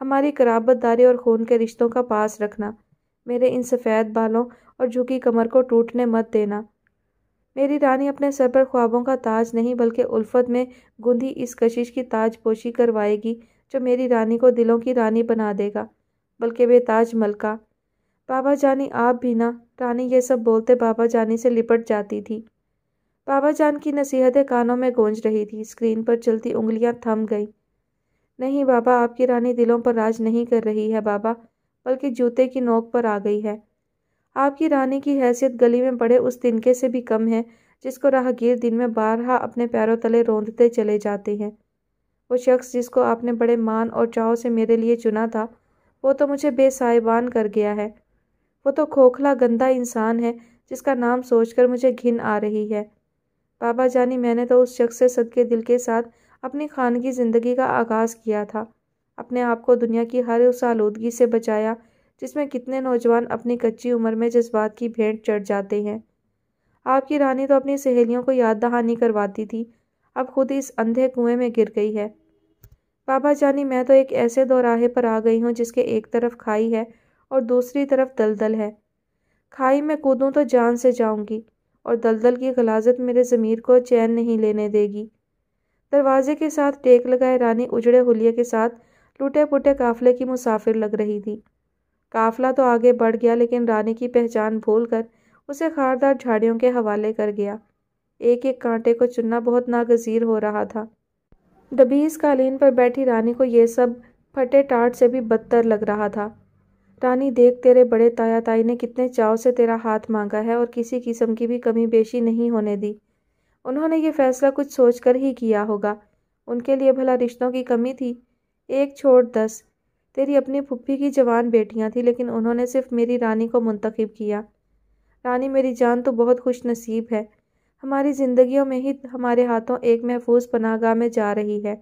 हमारी कराबतदारी और खून के रिश्तों का पास रखना मेरे इन सफ़ेद बालों और झुकी कमर को टूटने मत देना मेरी रानी अपने सर पर ख्वाबों का ताज नहीं बल्कि उल्फत में गुंधी इस कशिश की ताज पोशी करवाएगी जो मेरी रानी को दिलों की रानी बना देगा बल्कि वे ताज मलका बाबा जानी आप भी ना रानी ये सब बोलते बाबा जानी से लिपट जाती थी बाबा जान की नसीहतें कानों में गूंज रही थी स्क्रीन पर चलती उंगलियां थम गई नहीं बाबा आपकी रानी दिलों पर राज नहीं कर रही है बाबा बल्कि जूते की नोक पर आ गई है आपकी रानी की हैसियत गली में पड़े उस तिनके से भी कम है जिसको राहगीर दिन में बारहा अपने पैरों तले रोंदते चले जाते हैं वो शख्स जिसको आपने बड़े मान और चाव से मेरे लिए चुना था वो तो मुझे बेसाहिबान कर गया है वो तो खोखला गंदा इंसान है जिसका नाम सोचकर मुझे घिन आ रही है बाबा जानी मैंने तो उस शख्स से सदके दिल के साथ अपनी खानगी ज़िंदगी का आगाज़ किया था अपने आप को दुनिया की हर उस आलूदगी से बचाया जिसमें कितने नौजवान अपनी कच्ची उम्र में जज्बात की भेंट चढ़ जाते हैं आपकी रानी तो अपनी सहेलियों को याद दहानी करवाती थी अब खुद इस अंधे कुएं में गिर गई है बाबा जानी मैं तो एक ऐसे दौराहे पर आ गई हूँ जिसके एक तरफ खाई है और दूसरी तरफ दलदल है खाई में कूदूँ तो जान से जाऊँगी और दलदल की गलाजत मेरे ज़मीर को चैन नहीं लेने देगी दरवाजे के साथ टेक लगाए रानी उजड़े हुलिये के साथ लूटे पुटे काफले की मुसाफिर लग रही थी काफला तो आगे बढ़ गया लेकिन रानी की पहचान भूल कर उसे खारदार झाड़ियों के हवाले कर गया एक एक कांटे को चुनना बहुत नागजीर हो रहा था दबीज कालीन पर बैठी रानी को यह सब फटे टाट से भी बदतर लग रहा था रानी देख तेरे बड़े ताया ताई ने कितने चाव से तेरा हाथ मांगा है और किसी किस्म की भी कमी बेशी नहीं होने दी उन्होंने ये फैसला कुछ सोच कर ही किया होगा उनके लिए भला रिश्तों की कमी थी एक छोड़ दस तेरी अपनी फुप्पी की जवान बेटियां थी लेकिन उन्होंने सिर्फ मेरी रानी को मुंतखब किया रानी मेरी जान तो बहुत खुश नसीब है हमारी ज़िंदगियों में ही हमारे हाथों एक महफूज पनागाह में जा रही है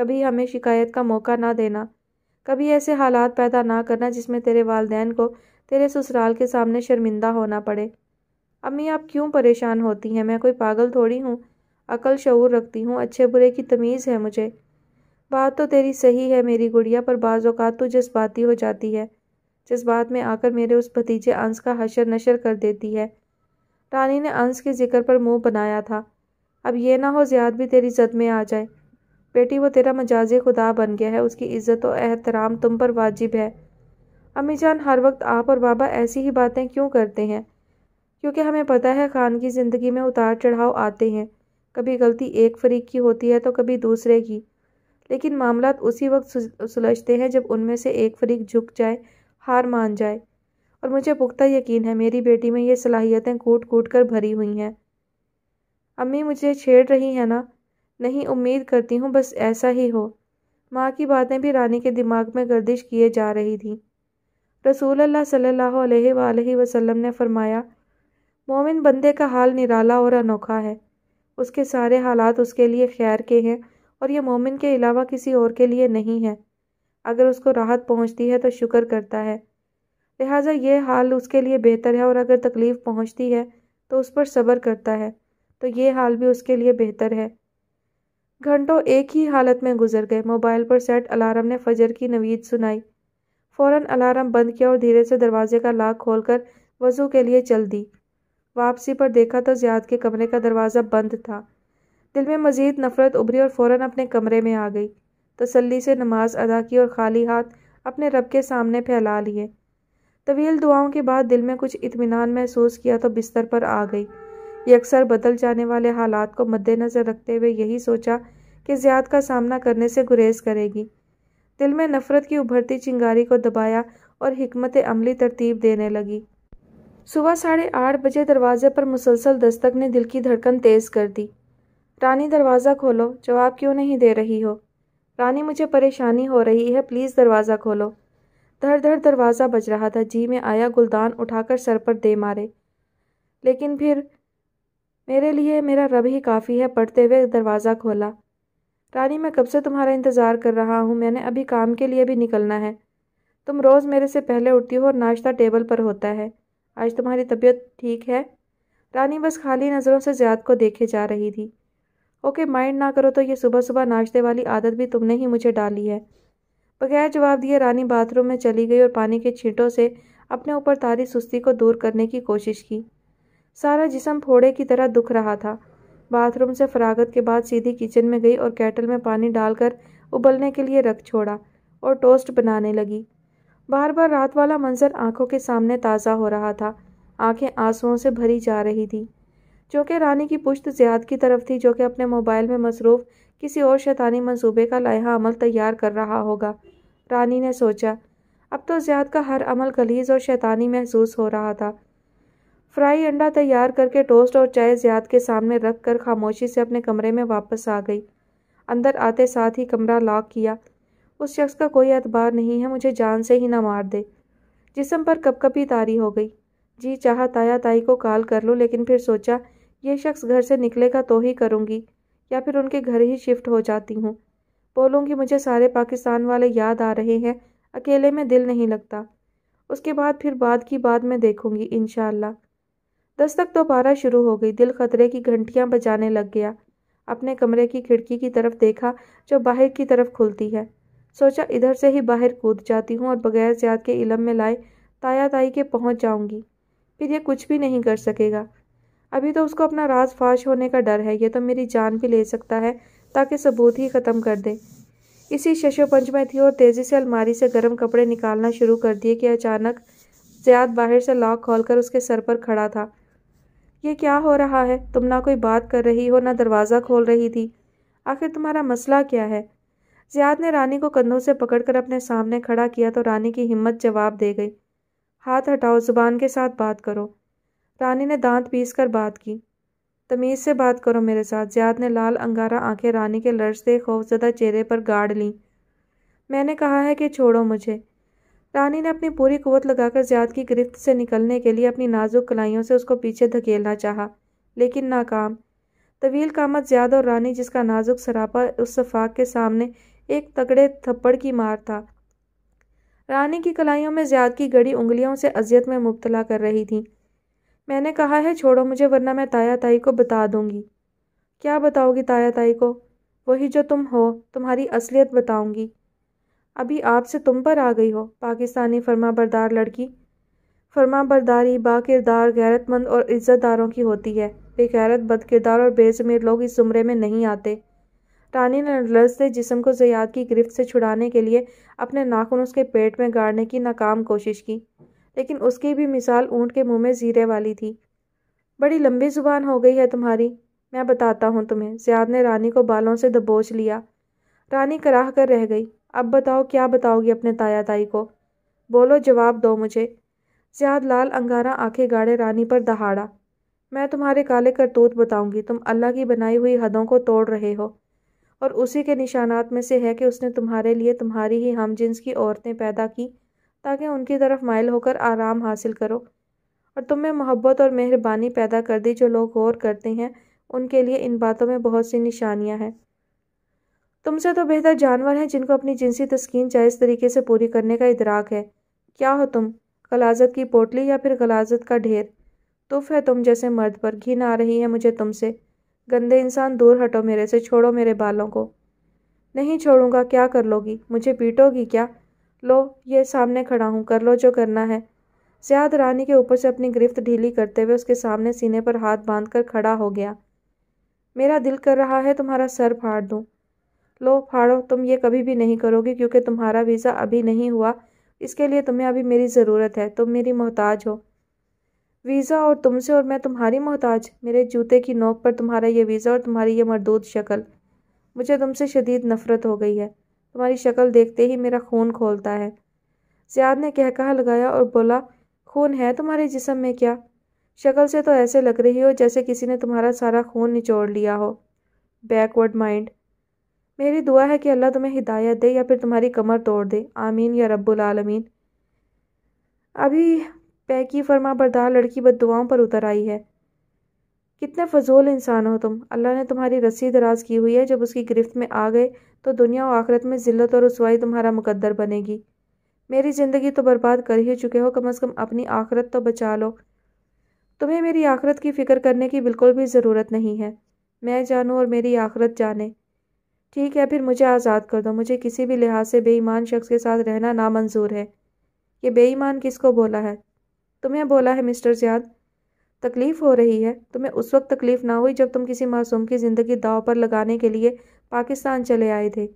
कभी हमें शिकायत का मौका ना देना कभी ऐसे हालात पैदा ना करना जिसमें तेरे वालदेन को तेरे ससुराल के सामने शर्मिंदा होना पड़े अम्मी आप क्यों परेशान होती हैं मैं कोई पागल थोड़ी हूँ अकल शूर रखती हूँ अच्छे बुरे की तमीज़ है मुझे बात तो तेरी सही है मेरी गुड़िया पर बाज़ात तो जज्बाती हो जाती है जज्बात में आकर मेरे उस भतीजे अंस का हशर नशर कर देती है रानी ने अंस के जिक्र पर मुंह बनाया था अब यह ना हो ज़्याद भी तेरी जद में आ जाए बेटी वो तेरा मजाज खुदा बन गया है उसकी इज़्ज़त और एहतराम तुम पर वाजिब है अम्मी जान हर वक्त आप और बाबा ऐसी ही बातें क्यों करते हैं क्योंकि हमें पता है खान की ज़िंदगी में उतार चढ़ाव आते हैं कभी गलती एक फरीक की होती है तो कभी दूसरे की लेकिन मामला उसी वक्त सुलझते हैं जब उनमें से एक फरीक झुक जाए हार मान जाए और मुझे पुख्ता यकीन है मेरी बेटी में ये सलाहियतें कूट कूट कर भरी हुई हैं अम्मी मुझे छेड़ रही हैं ना नहीं उम्मीद करती हूँ बस ऐसा ही हो माँ की बातें भी रानी के दिमाग में गर्दिश किए जा रही थी रसूल अल्लाह सल्लल्लाहु अलैहि वसल्लम ने फरमाया मोमिन बंदे का हाल निराला और अनोखा है उसके सारे हालात उसके लिए खैर के हैं और यह मोमिन के अलावा किसी और के लिए नहीं है अगर उसको राहत पहुँचती है तो शुक्र करता है लिहाजा ये हाल उसके लिए बेहतर है और अगर तकलीफ़ पहुँचती है तो उस पर सब्र करता है तो ये हाल भी उसके लिए बेहतर है घंटों एक ही हालत में गुजर गए मोबाइल पर सेट अलार्म ने फजर की नवीद सुनाई फ़ौरन अलार्म बंद किया और धीरे से दरवाजे का लाख खोलकर वजू के लिए चल दी वापसी पर देखा तो ज़्याद के कमरे का दरवाज़ा बंद था दिल में मज़ीद नफ़रत उभरी और फ़ौरन अपने कमरे में आ गई तसल्ली से नमाज अदा की और खाली हाथ अपने रब के सामने फैला लिए तवील दुआओं के बाद दिल में कुछ इतमान महसूस किया तो बिस्तर पर आ गई ये अक्सर बदल जाने वाले हालात को मद्देनज़र रखते हुए यही सोचा कि ज़्याद का सामना करने से गुरेज करेगी दिल में नफ़रत की उभरती चिंगारी को दबाया और हमत अमली तरतीब देने लगी सुबह साढ़े आठ बजे दरवाजे पर मुसलसल दस्तक ने दिल की धड़कन तेज़ कर दी रानी दरवाज़ा खोलो जवाब क्यों नहीं दे रही हो रानी मुझे परेशानी हो रही है प्लीज़ दरवाज़ा खोलो धड़ धड़ दरवाज़ा बज रहा था जी में आया गुलदान उठाकर सर पर दे मारे लेकिन फिर मेरे लिए मेरा रब ही काफ़ी है पढ़ते हुए दरवाज़ा खोला रानी मैं कब से तुम्हारा इंतज़ार कर रहा हूँ मैंने अभी काम के लिए भी निकलना है तुम रोज़ मेरे से पहले उठती हो और नाश्ता टेबल पर होता है आज तुम्हारी तबीयत ठीक है रानी बस खाली नज़रों से ज़्याद को देखे जा रही थी ओके माइंड ना करो तो ये सुबह सुबह नाश्ते वाली आदत भी तुमने ही मुझे डाली है बगैर जवाब दिए रानी बाथरूम में चली गई और पानी के छींटों से अपने ऊपर तारी सुस्ती को दूर करने की कोशिश की सारा जिसम फोड़े की तरह दुख रहा था बाथरूम से फरागत के बाद सीधी किचन में गई और कैटल में पानी डालकर उबलने के लिए रख छोड़ा और टोस्ट बनाने लगी बार बार रात वाला मंजर आंखों के सामने ताज़ा हो रहा था आंखें आंसुओं से भरी जा रही थी चूँकि रानी की पुश्त ज़ियाद की तरफ थी जो कि अपने मोबाइल में मसरूफ़ किसी और शैतानी मंसूबे का लाहा अमल तैयार कर रहा होगा रानी ने सोचा अब तो ज़्याद का हर अमल गलीज और शैतानी महसूस हो रहा था फ्राई अंडा तैयार करके टोस्ट और चाय ज़्याद के सामने रख कर खामोशी से अपने कमरे में वापस आ गई अंदर आते साथ ही कमरा लॉक किया उस शख्स का कोई एतबार नहीं है मुझे जान से ही ना मार दे जिसम पर कपकपी तारी हो गई जी चाह ताया ताई को कॉल कर लूँ लेकिन फिर सोचा ये शख्स घर से निकलेगा तो ही करूँगी या फिर उनके घर ही शिफ्ट हो जाती हूँ बोलूँगी मुझे सारे पाकिस्तान वाले याद आ रहे हैं अकेले में दिल नहीं लगता उसके बाद फिर बाद की बाद में देखूँगी इन दस्तक दोबारा तो शुरू हो गई दिल खतरे की घंटियां बजाने लग गया अपने कमरे की खिड़की की तरफ देखा जो बाहर की तरफ खुलती है सोचा इधर से ही बाहर कूद जाती हूँ और बगैर ज्याद के इलम में लाए ताया ताई के पहुँच जाऊँगी फिर यह कुछ भी नहीं कर सकेगा अभी तो उसको अपना राज फाश होने का डर है यह तो मेरी जान भी ले सकता है ताकि सबूत ही ख़त्म कर दे इसी शशोपंच में थी और तेज़ी से अलमारी से गर्म कपड़े निकालना शुरू कर दिए कि अचानक ज्याद बाहर से लॉक खोलकर उसके सर पर खड़ा था ये क्या हो रहा है तुम ना कोई बात कर रही हो ना दरवाज़ा खोल रही थी आखिर तुम्हारा मसला क्या है जियाद ने रानी को कंधों से पकड़कर अपने सामने खड़ा किया तो रानी की हिम्मत जवाब दे गई हाथ हटाओ ज़ुबान के साथ बात करो रानी ने दांत पीस कर बात की तमीज़ से बात करो मेरे साथ जियाद ने लाल अंगारा आंखें रानी के लर्जते खौफजदा चेहरे पर गाड़ लीं मैंने कहा है कि छोड़ो मुझे रानी ने अपनी पूरी कुवत लगाकर ज्याद की गिरफ्त से निकलने के लिए अपनी नाजुक कलाइयों से उसको पीछे धकेलना चाहा लेकिन नाकाम तवील कामत ज्याद और रानी जिसका नाजुक सरापा उस शफाक के सामने एक तगड़े थप्पड़ की मार था रानी की कलाइयों में ज्याद की गड़ी उंगलियों से अजियत में मुबतला कर रही थी मैंने कहा है छोड़ो मुझे वरना मैं ताया ताई को बता दूंगी क्या बताओगी ताया ताई को वही जो तुम हो तुम्हारी असलियत बताऊंगी अभी आपसे तुम पर आ गई हो पाकिस्तानी फरमा बरदार लड़की फर्मा बरदारी बाकिरदार गैरतमंद और इज़्ज़तदारों की होती है बेगैरत बदकिरदार और बेज़मीर लोग इस ज़ुमरे में नहीं आते रानी ने लड़ते जिसम को जयाद की गिरफ्त से छुड़ाने के लिए अपने नाखून उसके पेट में गाड़ने की नाकाम कोशिश की लेकिन उसकी भी मिसाल ऊँट के मुंह में जीरे वाली थी बड़ी लंबी जुबान हो गई है तुम्हारी मैं बताता हूँ तुम्हें जयाद ने रानी को बालों से दबोच लिया रानी कराह कर रह गई अब बताओ क्या बताओगी अपने ताया ताई को बोलो जवाब दो मुझे ज्याद लाल अंगारा आंखें गाड़े रानी पर दहाड़ा मैं तुम्हारे काले करतूत बताऊंगी तुम अल्लाह की बनाई हुई हदों को तोड़ रहे हो और उसी के निशानात में से है कि उसने तुम्हारे लिए तुम्हारी ही हम जिन्स की औरतें पैदा की ताकि उनकी तरफ माइल होकर आराम हासिल करो और तुम्हें मोहब्बत और मेहरबानी पैदा कर दी जो लोग गौर करते हैं उनके लिए इन बातों में बहुत सी निशानियाँ हैं तुमसे तो बेहतर जानवर हैं जिनको अपनी जिनसी तस्कीन जायज़ तरीके से पूरी करने का इदराक है क्या हो तुम गलाजत की पोटली या फिर गलाजत का ढेर तुफ है तुम जैसे मर्द पर घिन आ रही है मुझे तुमसे गंदे इंसान दूर हटो मेरे से छोड़ो मेरे बालों को नहीं छोड़ूंगा क्या कर लोगी मुझे पीटोगी क्या लो ये सामने खड़ा हूँ कर लो जो करना है ज़्याद रानी के ऊपर से अपनी गिरफ्त ढीली करते हुए उसके सामने सीने पर हाथ बांधकर खड़ा हो गया मेरा दिल कर रहा है तुम्हारा सर फाड़ दूँ लो फाड़ो तुम ये कभी भी नहीं करोगे क्योंकि तुम्हारा वीज़ा अभी नहीं हुआ इसके लिए तुम्हें अभी मेरी ज़रूरत है तुम मेरी मोहताज हो वीज़ा और तुमसे और मैं तुम्हारी मोहताज मेरे जूते की नोक पर तुम्हारा ये वीज़ा और तुम्हारी ये मरदूद शक्ल मुझे तुमसे शदीद नफ़रत हो गई है तुम्हारी शक्ल देखते ही मेरा खून खोलता है ज्याद ने कहकहा लगाया और बोला खून है तुम्हारे जिसम में क्या शक्ल से तो ऐसे लग रही हो जैसे किसी ने तुम्हारा सारा खून निचोड़ लिया हो बैकवर्ड माइंड मेरी दुआ है कि अल्लाह तुम्हें हिदायत दे या फिर तुम्हारी कमर तोड़ दे आमीन या रब्बुल आलमीन अभी पैकी फरमा बरदार लड़की दुआओं पर उतर आई है कितने फजूल इंसान हो तुम अल्लाह ने तुम्हारी रस्सी दराज की हुई है जब उसकी गिरफ्त में आ गए तो दुनिया और आखिरत में ज़िल्लत और रसवाई तुम्हारा मुकद्दर बनेगी मेरी ज़िंदगी तो बर्बाद कर ही चुके हो कम अज़ कम अपनी आखिरत तो बचा लो तुम्हें मेरी आखिरत की फ़िक्र करने की बिल्कुल भी ज़रूरत नहीं है मैं जानूँ और मेरी आखिरत जाने ठीक है फिर मुझे आज़ाद कर दो मुझे किसी भी लिहाज से बेईमान शख्स के साथ रहना नामंजूर है ये बेईमान किसको बोला है तुम्हें बोला है मिस्टर ज़ियाद तकलीफ़ हो रही है तुम्हें उस वक्त तकलीफ़ ना हुई जब तुम किसी मासूम की ज़िंदगी दाव पर लगाने के लिए पाकिस्तान चले आए थे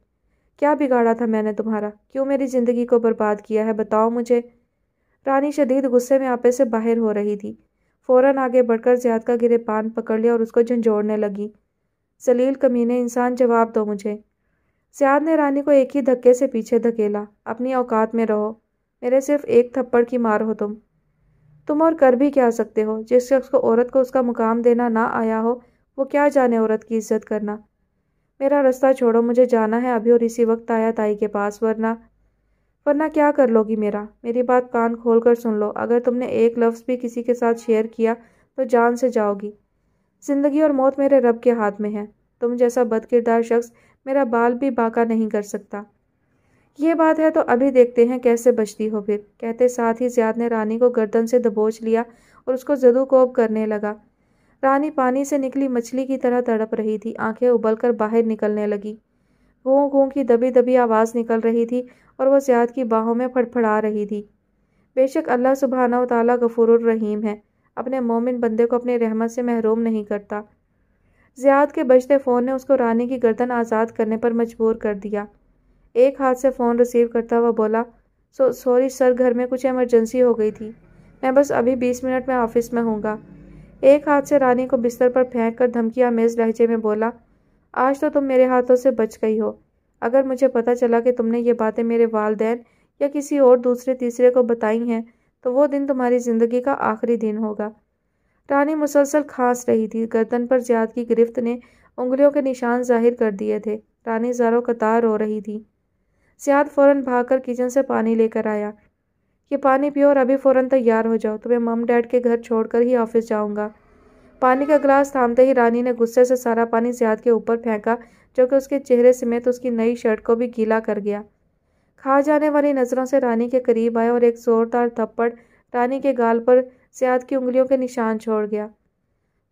क्या बिगाड़ा था मैंने तुम्हारा क्यों मेरी ज़िंदगी को बर्बाद किया है बताओ मुझे रानी शदीद गुस्से में आपे से बाहर हो रही थी फ़ौरन आगे बढ़कर ज्याद का गिरे पान पकड़ लिया और उसको झंझोड़ने लगी जलील कमीने इंसान जवाब दो मुझे सियाद ने रानी को एक ही धक्के से पीछे धकेला अपनी औकात में रहो मेरे सिर्फ एक थप्पड़ की मार हो तुम तुम और कर भी क्या सकते हो जिस शख्स को औरत को उसका मुकाम देना ना आया हो वो क्या जाने औरत की इज्जत करना मेरा रास्ता छोड़ो मुझे जाना है अभी और इसी वक्त आया ताई के पास वरना वरना क्या कर लोगी मेरा मेरी बात कान खोल कर सुन लो अगर तुमने एक लफ्ज़ भी किसी के साथ शेयर किया तो जान से जाओगी ज़िंदगी और मौत मेरे रब के हाथ में है तुम जैसा बद किरदार शख्स मेरा बाल भी बाका नहीं कर सकता ये बात है तो अभी देखते हैं कैसे बचती हो फिर कहते साथ ही ज्याद ने रानी को गर्दन से दबोच लिया और उसको कोब करने लगा रानी पानी से निकली मछली की तरह तड़प रही थी आंखें उबलकर बाहर निकलने लगी घूँ घूँ की दबी दबी आवाज़ निकल रही थी और वह ज्याद की बाहों में फड़फड़ा रही थी बेशक अल्लाह सुबहाना तला गफूर रहीम है अपने मोमिन बंदे को अपनी रहमत से महरूम नहीं करता ज़ियाद के बजते फ़ोन ने उसको रानी की गर्दन आज़ाद करने पर मजबूर कर दिया एक हाथ से फ़ोन रिसीव करता हुआ बोला सो सॉरी सर घर में कुछ इमरजेंसी हो गई थी मैं बस अभी बीस मिनट में ऑफिस में हूँगा एक हाथ से रानी को बिस्तर पर फेंक कर धमकी आमेज लहजे में बोला आज तो तुम मेरे हाथों से बच गई हो अगर मुझे पता चला कि तुमने ये बातें मेरे वालदेन या किसी और दूसरे तीसरे को बताई हैं तो वो दिन तुम्हारी ज़िंदगी का आखिरी दिन होगा रानी मुसलसल खांस रही थी गर्दन पर ज्याद की गिरफ्त ने उंगलियों के निशान जाहिर कर दिए थे रानी जारो कतार रो रही थी फ़ौर फ़ौरन भागकर किचन से पानी लेकर आया ये पानी पियो और अभी फ़ौरन तैयार हो जाओ तुम्हें मम डैड के घर छोड़कर ही ऑफिस जाऊंगा पानी का गिलास थामते ही रानी ने गुस्से से सारा पानी ज्याद के ऊपर फेंका जो कि उसके चेहरे समेत उसकी नई शर्ट को भी गीला कर गया खा जाने वाली नज़रों से रानी के करीब आया और एक ज़ोरदार थप्पड़ रानी के गाल पर सियाद की उंगलियों के निशान छोड़ गया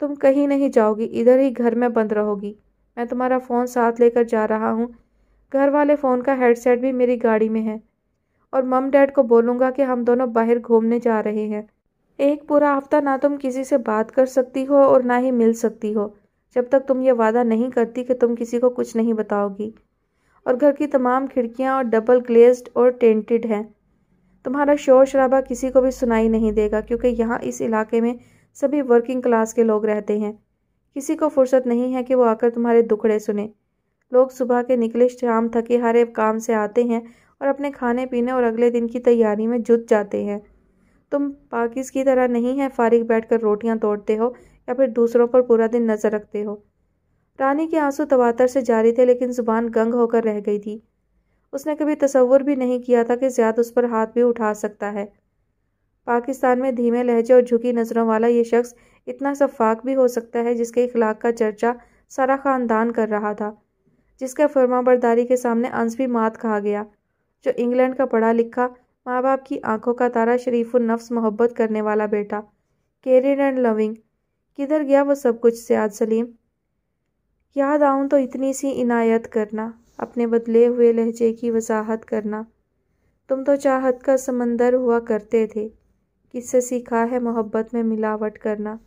तुम कहीं नहीं जाओगी इधर ही घर में बंद रहोगी मैं तुम्हारा फ़ोन साथ लेकर जा रहा हूँ घर वाले फ़ोन का हेडसेट भी मेरी गाड़ी में है और मम डैड को बोलूँगा कि हम दोनों बाहर घूमने जा रहे हैं एक पूरा हफ्ता ना तुम किसी से बात कर सकती हो और ना ही मिल सकती हो जब तक तुम ये वादा नहीं करती कि तुम किसी को कुछ नहीं बताओगी और घर की तमाम खिड़कियाँ और डबल ग्लेज्ड और टेंटेड हैं तुम्हारा शोर शराबा किसी को भी सुनाई नहीं देगा क्योंकि यहाँ इस इलाके में सभी वर्किंग क्लास के लोग रहते हैं किसी को फुर्सत नहीं है कि वो आकर तुम्हारे दुखड़े सुने लोग सुबह के निकले शाम थके हारे काम से आते हैं और अपने खाने पीने और अगले दिन की तैयारी में जुट जाते हैं तुम पाकिस की तरह नहीं है फारिग बैठकर रोटियां तोड़ते हो या फिर दूसरों पर पूरा दिन नज़र रखते हो रानी के आंसू तवातर से जारी थे लेकिन जुबान गंग होकर रह गई थी उसने कभी तस्वुर भी नहीं किया था कि ज़्याद उस पर हाथ भी उठा सकता है पाकिस्तान में धीमे लहजे और झुकी नज़रों वाला ये शख्स इतना शफाक भी हो सकता है जिसके इखलाक का चर्चा सारा ख़ानदान कर रहा था जिसका फर्मा बरदारी के सामने अंश भी मात कहा गया जो इंग्लैंड का पढ़ा लिखा माँ बाप की आंखों का तारा नफ्स मोहब्बत करने वाला बेटा केरिड एंड लविंग किधर गया वो सब कुछ सियाद सलीम याद आऊँ तो इतनी सी इनायत करना अपने बदले हुए लहजे की वजाहत करना तुम तो चाहत का समंदर हुआ करते थे किससे सीखा है मोहब्बत में मिलावट करना